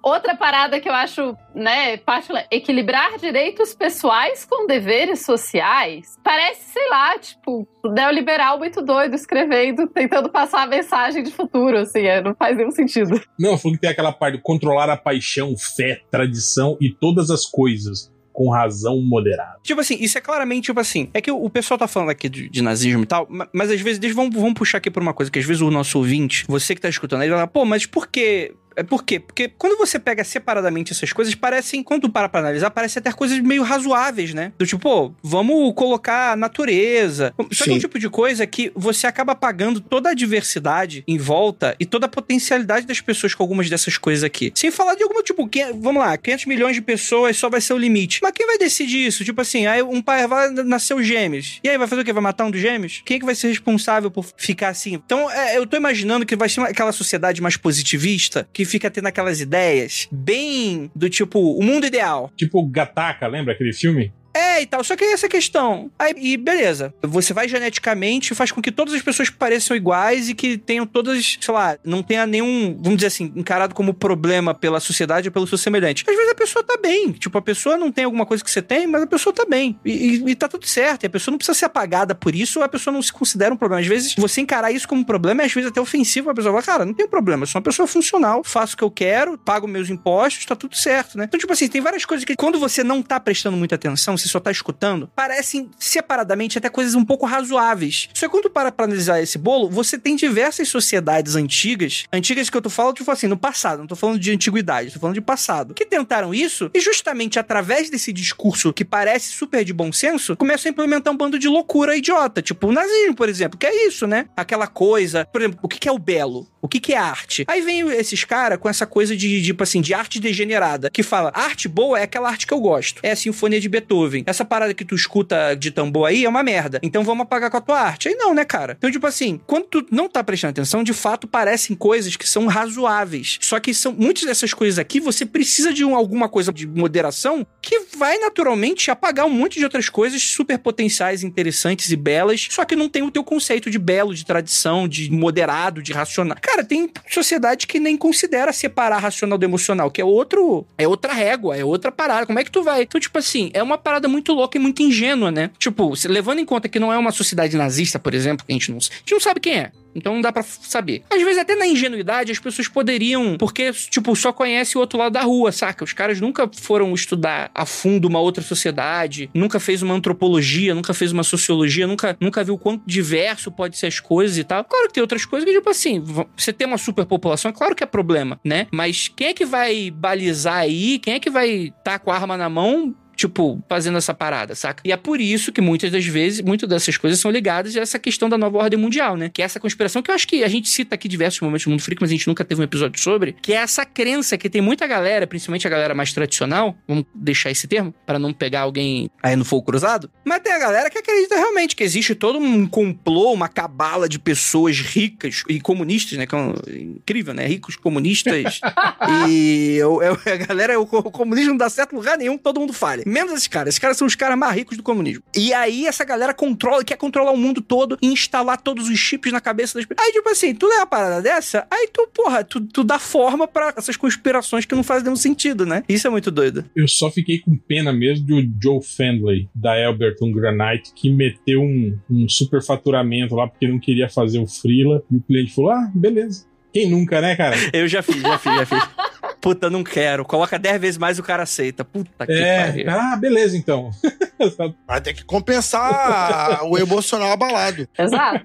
Outra parada que eu acho, né, particular, equilibrar direitos pessoais com deveres sociais. Parece, sei lá, tipo, neoliberal muito doido escrevendo, tentando passar a mensagem de futuro, assim, é, não faz nenhum sentido. Não, falou que tem aquela parte de controlar a paixão, fé, tradição e todas as coisas com razão moderada. Tipo assim, isso é claramente, tipo assim, é que o, pessoal tá falando aqui de, de, nazismo e tal, mas às vezes, deixa, vamos, vamos puxar aqui por uma coisa, que às vezes o nosso ouvinte, você que tá escutando, ele vai falar, pô, mas por que é por quê? Porque quando você pega separadamente essas coisas, parecem, quando para pra analisar, parecem até coisas meio razoáveis, né? Do tipo, pô, vamos colocar a natureza. Só que é um tipo de coisa que você acaba apagando toda a diversidade em volta e toda a potencialidade das pessoas com algumas dessas coisas aqui. Sem falar de alguma, tipo, que, vamos lá, 500 milhões de pessoas só vai ser o limite. Mas quem vai decidir isso? Tipo assim, aí um pai vai os gêmeos. E aí vai fazer o quê? Vai matar um dos gêmeos? Quem é que vai ser responsável por ficar assim? Então, é, eu tô imaginando que vai ser uma, aquela sociedade mais positivista que fica tendo aquelas ideias bem do tipo, o mundo ideal. Tipo Gataca, lembra aquele filme? É, e tal. Só que essa é questão. Aí, e beleza. Você vai geneticamente, faz com que todas as pessoas pareçam iguais e que tenham todas, sei lá, não tenha nenhum, vamos dizer assim, encarado como problema pela sociedade ou pelo seu semelhante. Às vezes a pessoa tá bem. Tipo, a pessoa não tem alguma coisa que você tem, mas a pessoa tá bem. E, e, e tá tudo certo. E a pessoa não precisa ser apagada por isso, a pessoa não se considera um problema. Às vezes, você encarar isso como um problema é às vezes até ofensivo. A pessoa fala, cara, não tem problema, eu sou uma pessoa funcional, faço o que eu quero, pago meus impostos, tá tudo certo, né? Então, tipo assim, tem várias coisas que quando você não tá prestando muita atenção, você só tá escutando, parecem separadamente até coisas um pouco razoáveis. Só que quando para pra analisar esse bolo, você tem diversas sociedades antigas, antigas que eu tô falando, tipo assim, no passado, não tô falando de antiguidade, tô falando de passado, que tentaram isso e justamente através desse discurso que parece super de bom senso, começam a implementar um bando de loucura idiota, tipo o nazismo, por exemplo, que é isso, né? Aquela coisa, por exemplo, o que é o belo? O que, que é arte? Aí vem esses caras com essa coisa de, tipo assim, de arte degenerada, que fala, arte boa é aquela arte que eu gosto. É a Sinfonia de Beethoven essa parada que tu escuta de tambor aí é uma merda. Então vamos apagar com a tua arte. Aí não, né, cara? Então, tipo assim, quando tu não tá prestando atenção, de fato parecem coisas que são razoáveis. Só que são muitas dessas coisas aqui, você precisa de um, alguma coisa de moderação que vai naturalmente apagar um monte de outras coisas super potenciais, interessantes e belas, só que não tem o teu conceito de belo, de tradição, de moderado, de racional. Cara, tem sociedade que nem considera separar racional do emocional, que é outro, é outra régua, é outra parada. Como é que tu vai? Então, tipo assim, é uma parada parada muito louca e muito ingênua, né? Tipo, levando em conta que não é uma sociedade nazista, por exemplo, que a gente não, a gente não sabe quem é. Então não dá para saber. Às vezes, até na ingenuidade, as pessoas poderiam, porque, tipo, só conhece o outro lado da rua, saca? Os caras nunca foram estudar a fundo uma outra sociedade, nunca fez uma antropologia, nunca fez uma sociologia, nunca, nunca viu quanto diverso pode ser as coisas e tal. Claro que tem outras coisas que, tipo assim, você tem uma superpopulação, é claro que é problema, né? Mas quem é que vai balizar aí? Quem é que vai estar tá com a arma na mão tipo, fazendo essa parada, saca? E é por isso que muitas das vezes, muitas dessas coisas são ligadas a essa questão da nova ordem mundial, né? Que é essa conspiração que eu acho que a gente cita aqui diversos momentos do Mundo Freak, mas a gente nunca teve um episódio sobre, que é essa crença que tem muita galera, principalmente a galera mais tradicional, vamos deixar esse termo, para não pegar alguém aí no fogo cruzado, mas tem a galera que acredita realmente que existe todo um complô, uma cabala de pessoas ricas e comunistas, né? Que é um, incrível, né? Ricos comunistas. e eu, eu, a galera, o, o comunismo não dá certo lugar nenhum, todo mundo falha. Menos esses caras. Esses caras são os caras mais ricos do comunismo. E aí essa galera controla, quer controlar o mundo todo e instalar todos os chips na cabeça das pessoas. Aí, tipo assim, tu lê uma parada dessa, aí tu, porra, tu, tu dá forma para essas conspirações que não fazem nenhum sentido, né? Isso é muito doido. Eu só fiquei com pena mesmo do Joe Fenley, da Elberton Granite, que meteu um, um superfaturamento lá porque não queria fazer o Freela. E o cliente falou: ah, beleza. Quem nunca, né, cara? Eu já fiz, já fiz, já fiz. Puta, não quero. Coloca 10 vezes mais o cara aceita. Puta que é. pariu. Ah, beleza então. Vai ter que compensar o emocional abalado. Exato.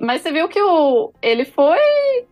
Mas você viu que o, ele foi,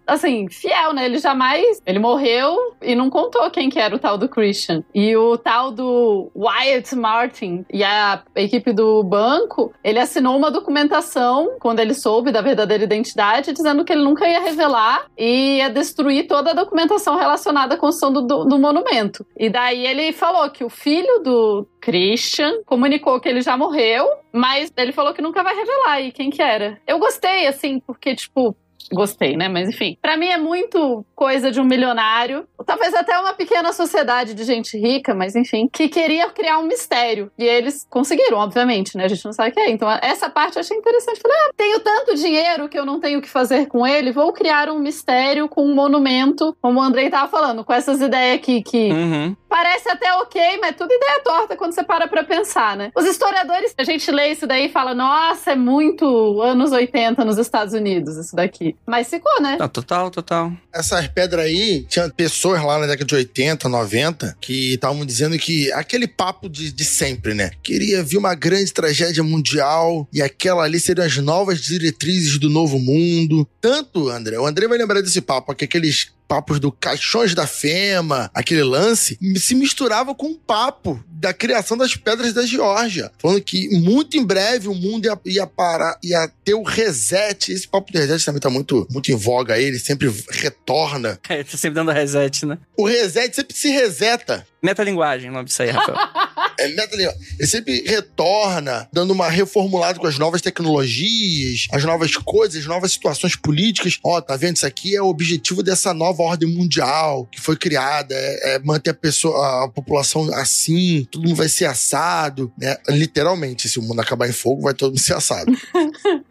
assim, fiel, né? Ele jamais. Ele morreu e não contou quem que era o tal do Christian. E o tal do Wyatt Martin e a equipe do banco, ele assinou uma documentação quando ele soube da verdadeira identidade, dizendo que ele nunca ia revelar e ia destruir toda a documentação relacionada relacionada à construção do, do monumento. E daí ele falou que o filho do Christian comunicou que ele já morreu, mas ele falou que nunca vai revelar e quem que era. Eu gostei, assim, porque, tipo, gostei, né? Mas enfim, para mim é muito coisa de um milionário, talvez até uma pequena sociedade de gente rica, mas enfim, que queria criar um mistério. E eles conseguiram, obviamente, né? A gente não sabe o que é. Então, essa parte eu achei interessante. Falei, ah, tenho tanto dinheiro que eu não tenho o que fazer com ele, vou criar um mistério com um monumento, como o Andrei tava falando, com essas ideias aqui que. Uhum Parece até ok, mas é tudo ideia torta quando você para pra pensar, né? Os historiadores, a gente lê isso daí e fala, nossa, é muito anos 80 nos Estados Unidos isso daqui. Mas ficou, né? Não, total, total. Essas pedras aí, tinha pessoas lá na década de 80, 90, que estavam dizendo que aquele papo de, de sempre, né? Queria vir uma grande tragédia mundial e aquela ali seriam as novas diretrizes do novo mundo. Tanto, André, o André vai lembrar desse papo, que aqueles papos do Caixões da Fema, aquele lance, se misturava com o um papo da criação das pedras da Geórgia. Falando que muito em breve o mundo ia, ia parar, ia ter o reset. Esse papo de reset também tá muito, muito em voga aí, ele sempre retorna. É, tá sempre dando reset, né? O reset sempre se reseta. Metalinguagem, o nome disso aí, Rafael. é metalinguagem. Ele sempre retorna, dando uma reformulada com as novas tecnologias, as novas coisas, as novas situações políticas. Ó, oh, tá vendo? Isso aqui é o objetivo dessa nova ordem mundial que foi criada. É, é manter a, pessoa, a população assim, todo mundo vai ser assado. Né? Literalmente, se o mundo acabar em fogo, vai todo mundo ser assado.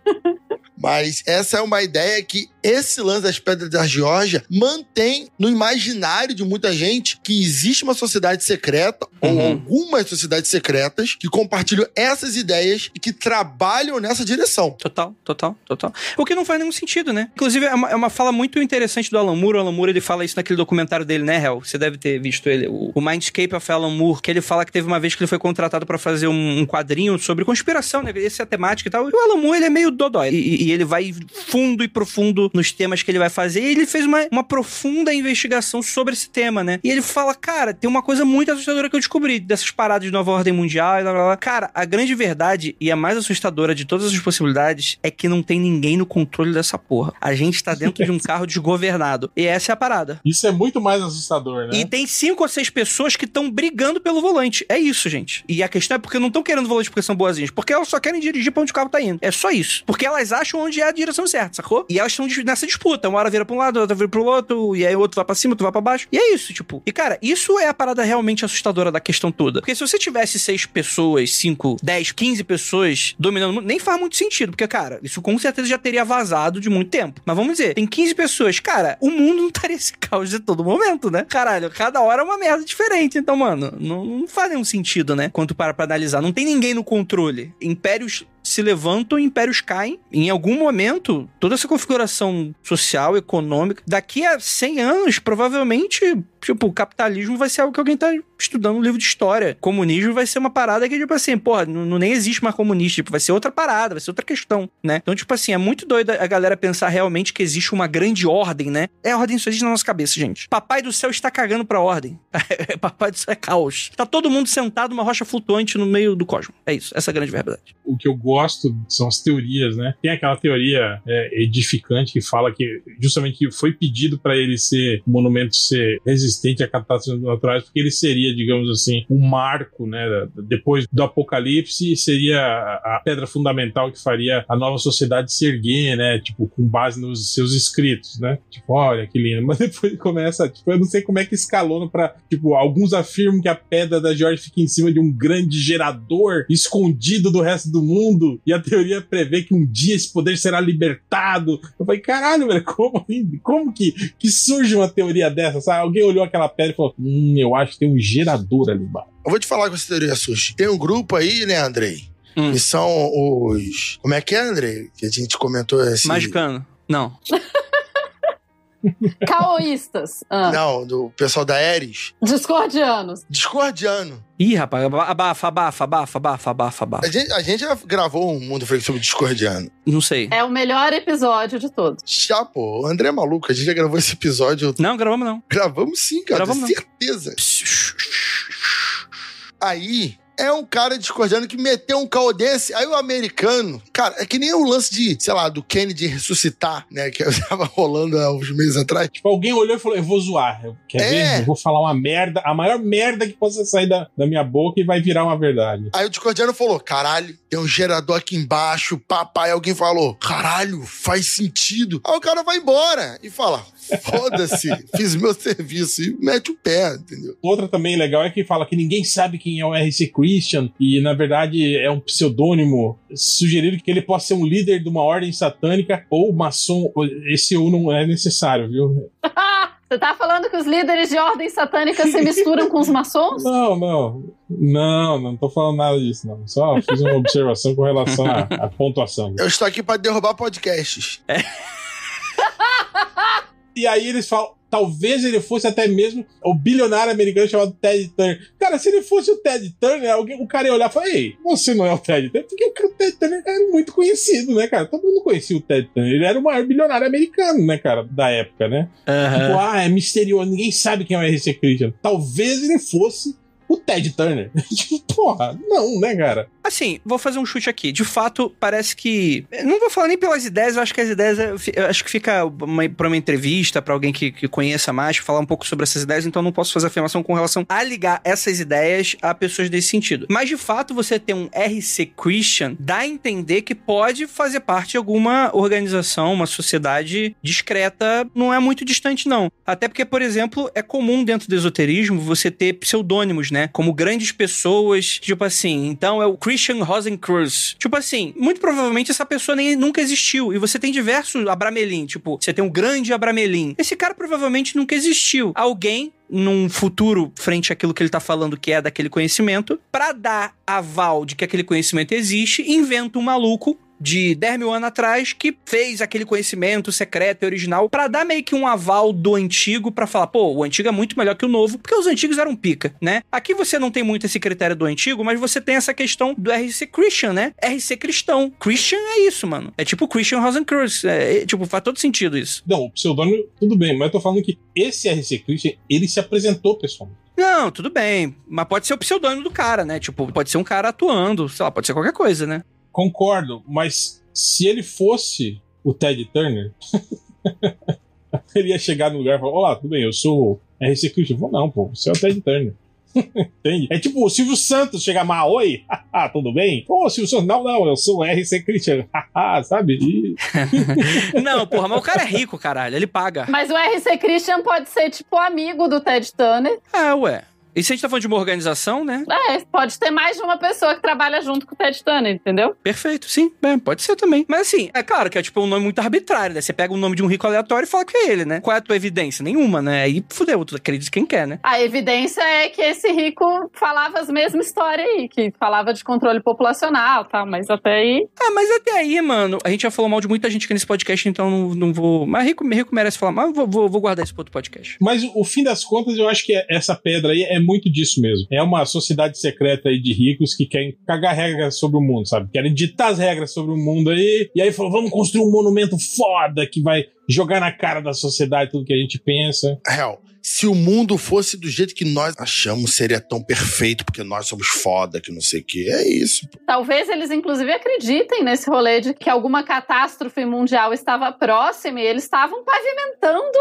Mas essa é uma ideia que esse lance das pedras da Geórgia mantém no imaginário de muita gente que existe uma sociedade secreta uhum. ou algumas sociedades secretas que compartilham essas ideias e que trabalham nessa direção. Total, total, total. O que não faz nenhum sentido, né? Inclusive, é uma, é uma fala muito interessante do Alan Moore. O Alan Moore, ele fala isso naquele documentário dele, né, Hel? Você deve ter visto ele. O, o Mindscape of Alan Moore, que ele fala que teve uma vez que ele foi contratado para fazer um, um, quadrinho sobre conspiração, né? Essa é a temática e tal. E o Alan Moore, ele é meio dodói. E, e ele vai fundo e profundo nos temas que ele vai fazer. E ele fez uma, uma profunda investigação sobre esse tema, né? E ele fala, cara, tem uma coisa muito assustadora que eu descobri dessas paradas de nova ordem mundial e blá, blá, blá. Cara, a grande verdade e a mais assustadora de todas as possibilidades é que não tem ninguém no controle dessa porra. A gente tá dentro de um carro desgovernado. E essa é a parada. Isso é muito mais assustador, né? E tem cinco ou seis pessoas que estão brigando pelo volante. É isso, gente. E a questão é porque não estão querendo volante porque são boazinhas. Porque elas só querem dirigir pra onde o carro tá indo. É só isso. Porque elas acham onde é a direção certa, sacou? E elas estão nessa disputa. Uma hora vira pra um lado, outra vira pro outro, e aí o outro vai pra cima, outro vai pra baixo. E é isso, tipo. E cara, isso é a parada realmente assustadora da questão toda. Porque se você tivesse seis pessoas, cinco, dez, quinze pessoas dominando, nem faz muito sentido. Porque, cara, isso com certeza já teria vazado de muito tempo. Mas vamos dizer, tem 15 pessoas. Cara, o mundo não estaria esse caos de todo momento, né? Caralho, cada hora é uma merda diferente. Então, mano, não, não faz nenhum sentido, né? Quanto para pra analisar. Não tem ninguém no controle. Impérios se levantam, impérios caem. Em algum momento, toda essa configuração social, econômica, daqui a 100 anos, provavelmente Tipo, o capitalismo vai ser algo que alguém tá estudando um livro de história. Comunismo vai ser uma parada que, tipo assim, porra, não, não nem existe mais comunista. Tipo, vai ser outra parada, vai ser outra questão, né? Então, tipo assim, é muito doido a galera pensar realmente que existe uma grande ordem, né? É a ordem só existe na nossa cabeça, gente. Papai do céu está cagando pra ordem. Papai do céu é caos. Tá todo mundo sentado numa rocha flutuante no meio do cosmos. É isso, essa é a grande verdade. O que eu gosto são as teorias, né? Tem aquela teoria é, edificante que fala que justamente que foi pedido para ele ser, o monumento ser resistente resistente a catástrofes naturais, porque ele seria, digamos assim, um marco, né? Depois do apocalipse, seria a pedra fundamental que faria a nova sociedade se erguer, né? Tipo, com base nos seus escritos, né? Tipo, olha que lindo. Mas depois começa, tipo, eu não sei como é que escalona para tipo, alguns afirmam que a pedra da George fica em cima de um grande gerador escondido do resto do mundo, e a teoria prevê que um dia esse poder será libertado. Eu falei, caralho, velho, como, como que, que surge uma teoria dessa, sabe? Alguém olhou aquela pedra e falou: Hum, eu acho que tem um gerador ali embaixo. Eu vou te falar com essa teoria, Sushi. Tem um grupo aí, né, Andrei? Hum. Que são os. Como é que é, Andrei? Que a gente comentou esse. Magicano. Não. Caoístas. Ah. Não, do pessoal da Eris. Discordianos. Discordiano. Ih, rapaz, abafa, abafa, abafa, abafa, abafa, abafa. A gente, a gente já gravou um Mundo Freak sobre Discordiano. Não sei. É o melhor episódio de todos. Já, pô. O André é maluco. A gente já gravou esse episódio. Não, gravamos não. Gravamos sim, cara. Gravamos certeza. Aí, é um cara discordiano que meteu um caô desse. Aí o americano, cara, é que nem o lance de, sei lá, do Kennedy ressuscitar, né? Que tava rolando há uns meses atrás. Tipo, alguém olhou e falou: eu vou zoar. Quer é. ver? Eu vou falar uma merda, a maior merda que possa sair da, da minha boca e vai virar uma verdade. Aí o discordiano falou: caralho, tem um gerador aqui embaixo, papai. Alguém falou: caralho, faz sentido. Aí o cara vai embora e fala: Foda-se, fiz meu serviço e mete o pé, entendeu? Outra também legal é que fala que ninguém sabe quem é o RC Christian e, na verdade, é um pseudônimo sugerido que ele possa ser um líder de uma ordem satânica ou maçom. Esse ou não é necessário, viu? Você tá falando que os líderes de ordem satânica se misturam com os maçons? Não, não. Não, não tô falando nada disso, não. Só fiz uma observação com relação à, à pontuação. Eu estou aqui para derrubar podcasts. É. E aí eles falam. Talvez ele fosse até mesmo o bilionário americano chamado Ted Turner. Cara, se ele fosse o Ted Turner, alguém, o cara ia olhar e falar: Ei, você não é o Ted Turner? Porque o Ted Turner era é muito conhecido, né, cara? Todo mundo conhecia o Ted Turner. Ele era o maior bilionário americano, né, cara? Da época, né? Tipo, ah, é misterioso, ninguém sabe quem é o R.C. Christian. Talvez ele fosse o Ted Turner. Porra, não, né, cara? Assim, vou fazer um chute aqui. De fato, parece que. Não vou falar nem pelas ideias, eu acho que as ideias. acho que fica uma, pra uma entrevista, para alguém que, que, conheça mais, falar um pouco sobre essas ideias, então não posso fazer afirmação com relação a ligar essas ideias a pessoas desse sentido. Mas de fato, você ter um RC Christian dá a entender que pode fazer parte de alguma organização, uma sociedade discreta, não é muito distante, não. Até porque, por exemplo, é comum dentro do esoterismo você ter pseudônimos, né? né? Como grandes pessoas, tipo assim, então é o Christian Rosencruz. Tipo assim, muito provavelmente essa pessoa nem nunca existiu. E você tem diversos Abramelin, tipo, você tem um grande Abramelin. Esse cara provavelmente nunca existiu. Alguém num futuro frente àquilo que ele está falando que é daquele conhecimento, para dar aval de que aquele conhecimento existe, inventa um maluco de 10 mil anos atrás que fez aquele conhecimento secreto e original para dar meio que um aval do antigo para falar, pô, o antigo é muito melhor que o novo, porque os antigos eram pica, né? Aqui você não tem muito esse critério do antigo, mas você tem essa questão do RC Christian, né? RC cristão. Christian é isso, mano. É tipo Christian Rosencrantz. É, é, tipo, faz todo sentido isso. Não, o pseudônimo, tudo bem, mas eu tô falando que esse RC Christian, ele se apresentou pessoalmente. Não, tudo bem. Mas pode ser o pseudônimo do cara, né? Tipo, pode ser um cara atuando, sei lá, pode ser qualquer coisa, né? Concordo, mas se ele fosse o Ted Turner, ele ia chegar no lugar e falar: Olá, tudo bem, eu sou RC Christian. Vou, não, pô, você é o Ted Turner. Entende? É tipo o Silvio Santos chegar mal, oi, tudo bem? Ô, Silvio Santos, não, não, eu sou RC Christian, sabe? não, porra, mas o cara é rico, caralho, ele paga. Mas o RC Christian pode ser tipo amigo do Ted Turner. Ah, ué. E se a gente tá falando de uma organização, né? É, pode ter mais de uma pessoa que trabalha junto com o Ted Turner, entendeu? Perfeito, sim. Bem, é, pode ser também. Mas assim, é claro que é tipo um nome muito arbitrário, né? Você pega o nome de um rico aleatório e fala que é ele, né? Qual é a tua evidência? Nenhuma, né? Aí fudeu, tu acredita quem quer, né? A evidência é que esse rico falava as mesmas histórias aí, que falava de controle populacional, tá? Mas até aí. Ah, mas até aí, mano. A gente já falou mal de muita gente aqui nesse podcast, então não, não vou. Mas rico, rico merece falar, mas vou, vou, vou guardar isso pro outro podcast. Mas o fim das contas, eu acho que essa pedra aí é muito disso mesmo. É uma sociedade secreta aí de ricos que querem cagar regras sobre o mundo, sabe? Querem ditar as regras sobre o mundo aí. E aí falou, vamos construir um monumento foda que vai jogar na cara da sociedade tudo que a gente pensa. Real. Se o mundo fosse do jeito que nós achamos, seria tão perfeito, porque nós somos foda, que não sei o que. É isso. Talvez eles, inclusive, acreditem nesse rolê de que alguma catástrofe mundial estava próxima e eles estavam pavimentando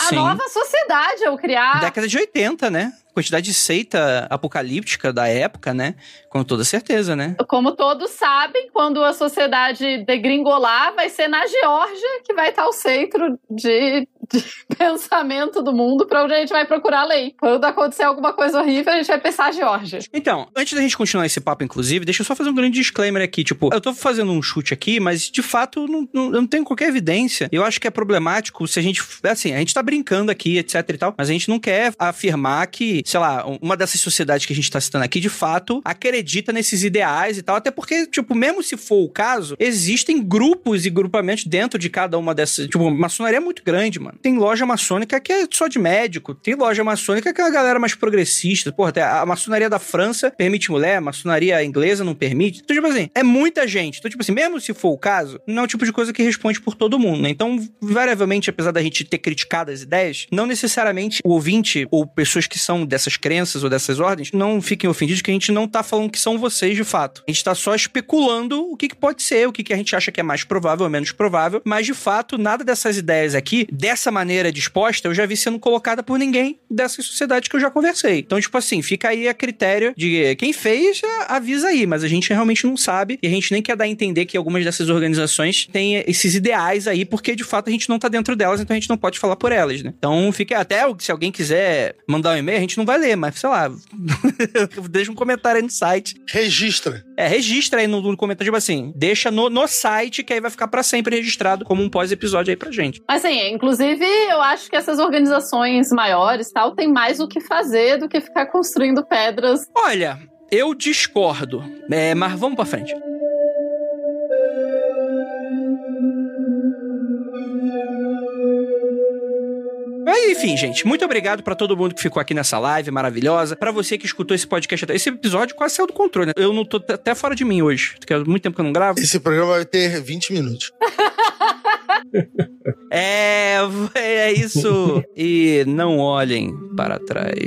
a Sim. nova sociedade ao criar. Década de 80, né? quantidade de seita apocalíptica da época, né? Com toda certeza, né? Como todos sabem, quando a sociedade degringolar, vai ser na Geórgia que vai estar o centro de, de pensamento do mundo para onde a gente vai procurar lei. Quando acontecer alguma coisa horrível, a gente vai pensar a Geórgia. Então, antes da gente continuar esse papo, inclusive, deixa eu só fazer um grande disclaimer aqui. Tipo, eu tô fazendo um chute aqui, mas de fato não, não, eu não tenho qualquer evidência. Eu acho que é problemático se a gente. Assim, a gente tá brincando aqui, etc e tal, mas a gente não quer afirmar que sei lá, uma dessas sociedades que a gente tá citando aqui, de fato, acredita nesses ideais e tal, até porque, tipo, mesmo se for o caso, existem grupos e grupamentos dentro de cada uma dessas. Tipo, maçonaria é muito grande, mano. Tem loja maçônica que é só de médico, tem loja maçônica que é uma galera mais progressista. Porra, a maçonaria da França permite mulher, a maçonaria inglesa não permite. Então, tipo assim, é muita gente. Então, tipo assim, mesmo se for o caso, não é o tipo de coisa que responde por todo mundo, né? Então, variavelmente, apesar da gente ter criticado as ideias, não necessariamente o ouvinte ou pessoas que são dessas crenças ou dessas ordens, não fiquem ofendidos que a gente não tá falando que são vocês de fato. A gente tá só especulando o que, que pode ser, o que, que a gente acha que é mais provável ou menos provável, mas de fato, nada dessas ideias aqui, dessa maneira disposta, eu já vi sendo colocada por ninguém dessas sociedades que eu já conversei. Então, tipo assim, fica aí a critério de eh, quem fez, avisa aí, mas a gente realmente não sabe e a gente nem quer dar a entender que algumas dessas organizações têm esses ideais aí, porque de fato a gente não tá dentro delas, então a gente não pode falar por elas, né? Então, fica até se alguém quiser mandar um e-mail, a gente não não vai ler, mas sei lá, deixa um comentário aí no site. Registra. É, registra aí no, no comentário, tipo assim, deixa no, no site, que aí vai ficar para sempre registrado como um pós-episódio aí pra gente. Assim, inclusive, eu acho que essas organizações maiores tal têm mais o que fazer do que ficar construindo pedras. Olha, eu discordo, é, mas vamos pra frente. Mas enfim, gente, muito obrigado para todo mundo que ficou aqui nessa live maravilhosa, para você que escutou esse podcast. Esse episódio quase saiu do controle. Né? Eu não tô até fora de mim hoje, porque há é muito tempo que eu não gravo. Esse programa vai ter 20 minutos. é, é isso. e não olhem para trás.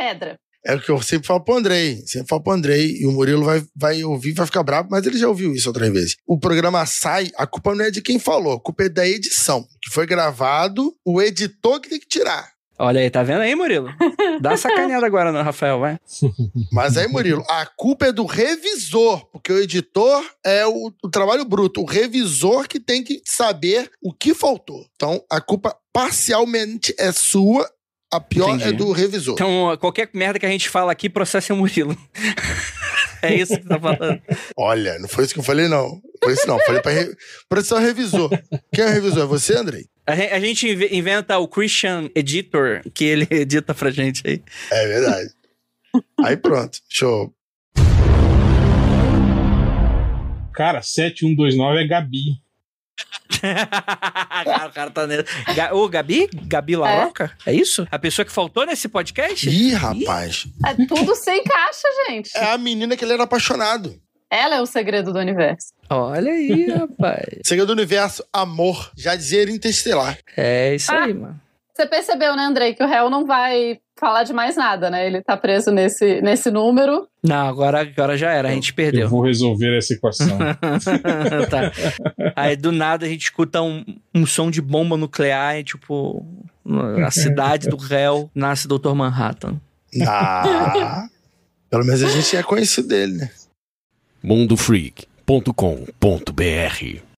pedra. É o que eu sempre falo pro Andrei. Sempre falo pro Andrei. E o Murilo vai, vai ouvir, vai ficar bravo, mas ele já ouviu isso outras vezes. O programa sai, a culpa não é de quem falou, a culpa é da edição. Que foi gravado, o editor que tem que tirar. Olha aí, tá vendo aí, Murilo? Dá sacaneada agora no né, Rafael, vai. Mas aí, Murilo, a culpa é do revisor, porque o editor é o, o trabalho bruto, o revisor que tem que saber o que faltou. Então, a culpa parcialmente é sua a pior é Entendi. é do revisor. Então, qualquer merda que a gente fala aqui, processa o Murilo. é isso que você tá falando. Olha, não foi isso que eu falei, não. Foi isso, não. Falei pra re... processar o revisor. Quem é o revisor? É você, Andrei? A gente inventa o Christian Editor, que ele edita pra gente aí. É verdade. aí pronto, show. Cara, 7129 é Gabi. o cara tá nele. Ô, Gabi? Gabi Laroca? É. é. isso? A pessoa que faltou nesse podcast? Ih, rapaz. Ih. É tudo sem caixa, gente. É a menina que ele era apaixonado. Ela é o segredo do universo. Olha aí, rapaz. segredo do universo, amor. Já dizia interestelar. É isso ah. aí, mano. Você percebeu, né, Andrei, que o réu não vai falar de mais nada, né? Ele tá preso nesse, nesse número. Não, agora, agora já era, a gente perdeu. Eu vou resolver essa equação. tá. Aí do nada a gente escuta um, um som de bomba nuclear e tipo, a cidade do réu nasce Dr. Manhattan. Ah, pelo menos a gente é conhecido dele, né? mundofreak.com.br